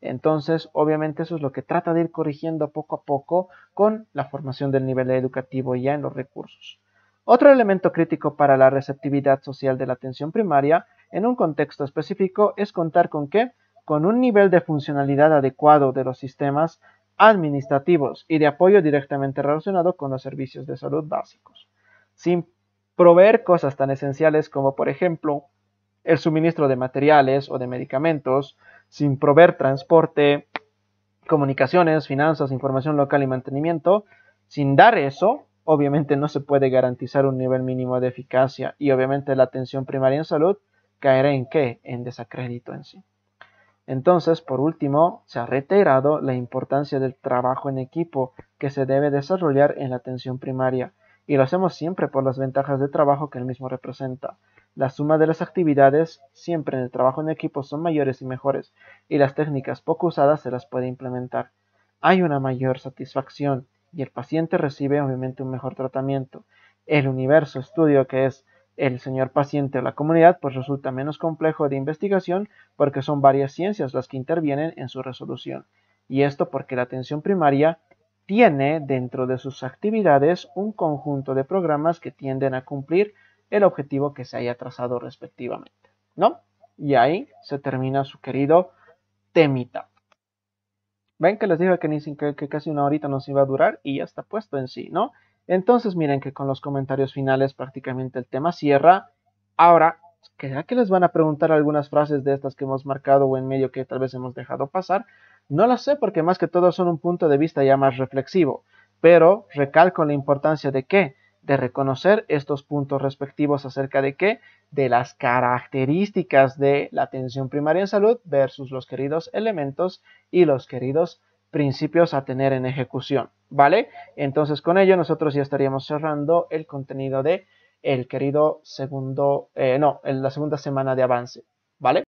Entonces, obviamente eso es lo que trata de ir corrigiendo poco a poco con la formación del nivel educativo ya en los recursos. Otro elemento crítico para la receptividad social de la atención primaria en un contexto específico es contar con qué? con un nivel de funcionalidad adecuado de los sistemas administrativos y de apoyo directamente relacionado con los servicios de salud básicos, sin proveer cosas tan esenciales como, por ejemplo, el suministro de materiales o de medicamentos, sin proveer transporte, comunicaciones, finanzas, información local y mantenimiento, sin dar eso, obviamente no se puede garantizar un nivel mínimo de eficacia y obviamente la atención primaria en salud caer en qué? En desacrédito en sí. Entonces, por último, se ha reiterado la importancia del trabajo en equipo que se debe desarrollar en la atención primaria, y lo hacemos siempre por las ventajas de trabajo que el mismo representa. La suma de las actividades siempre en el trabajo en equipo son mayores y mejores, y las técnicas poco usadas se las puede implementar. Hay una mayor satisfacción y el paciente recibe obviamente un mejor tratamiento. El universo estudio que es el señor paciente o la comunidad, pues resulta menos complejo de investigación porque son varias ciencias las que intervienen en su resolución. Y esto porque la atención primaria tiene dentro de sus actividades un conjunto de programas que tienden a cumplir el objetivo que se haya trazado respectivamente. ¿No? Y ahí se termina su querido temita. Ven que les dije que, ni, que casi una horita nos iba a durar y ya está puesto en sí, ¿no? Entonces miren que con los comentarios finales prácticamente el tema cierra. Ahora, ¿será que les van a preguntar algunas frases de estas que hemos marcado o en medio que tal vez hemos dejado pasar? No las sé porque más que todo son un punto de vista ya más reflexivo, pero recalco la importancia de que de reconocer estos puntos respectivos acerca de qué, de las características de la atención primaria en salud versus los queridos elementos y los queridos principios a tener en ejecución, ¿vale? Entonces con ello nosotros ya estaríamos cerrando el contenido de el querido segundo, eh, no, en la segunda semana de avance, ¿vale?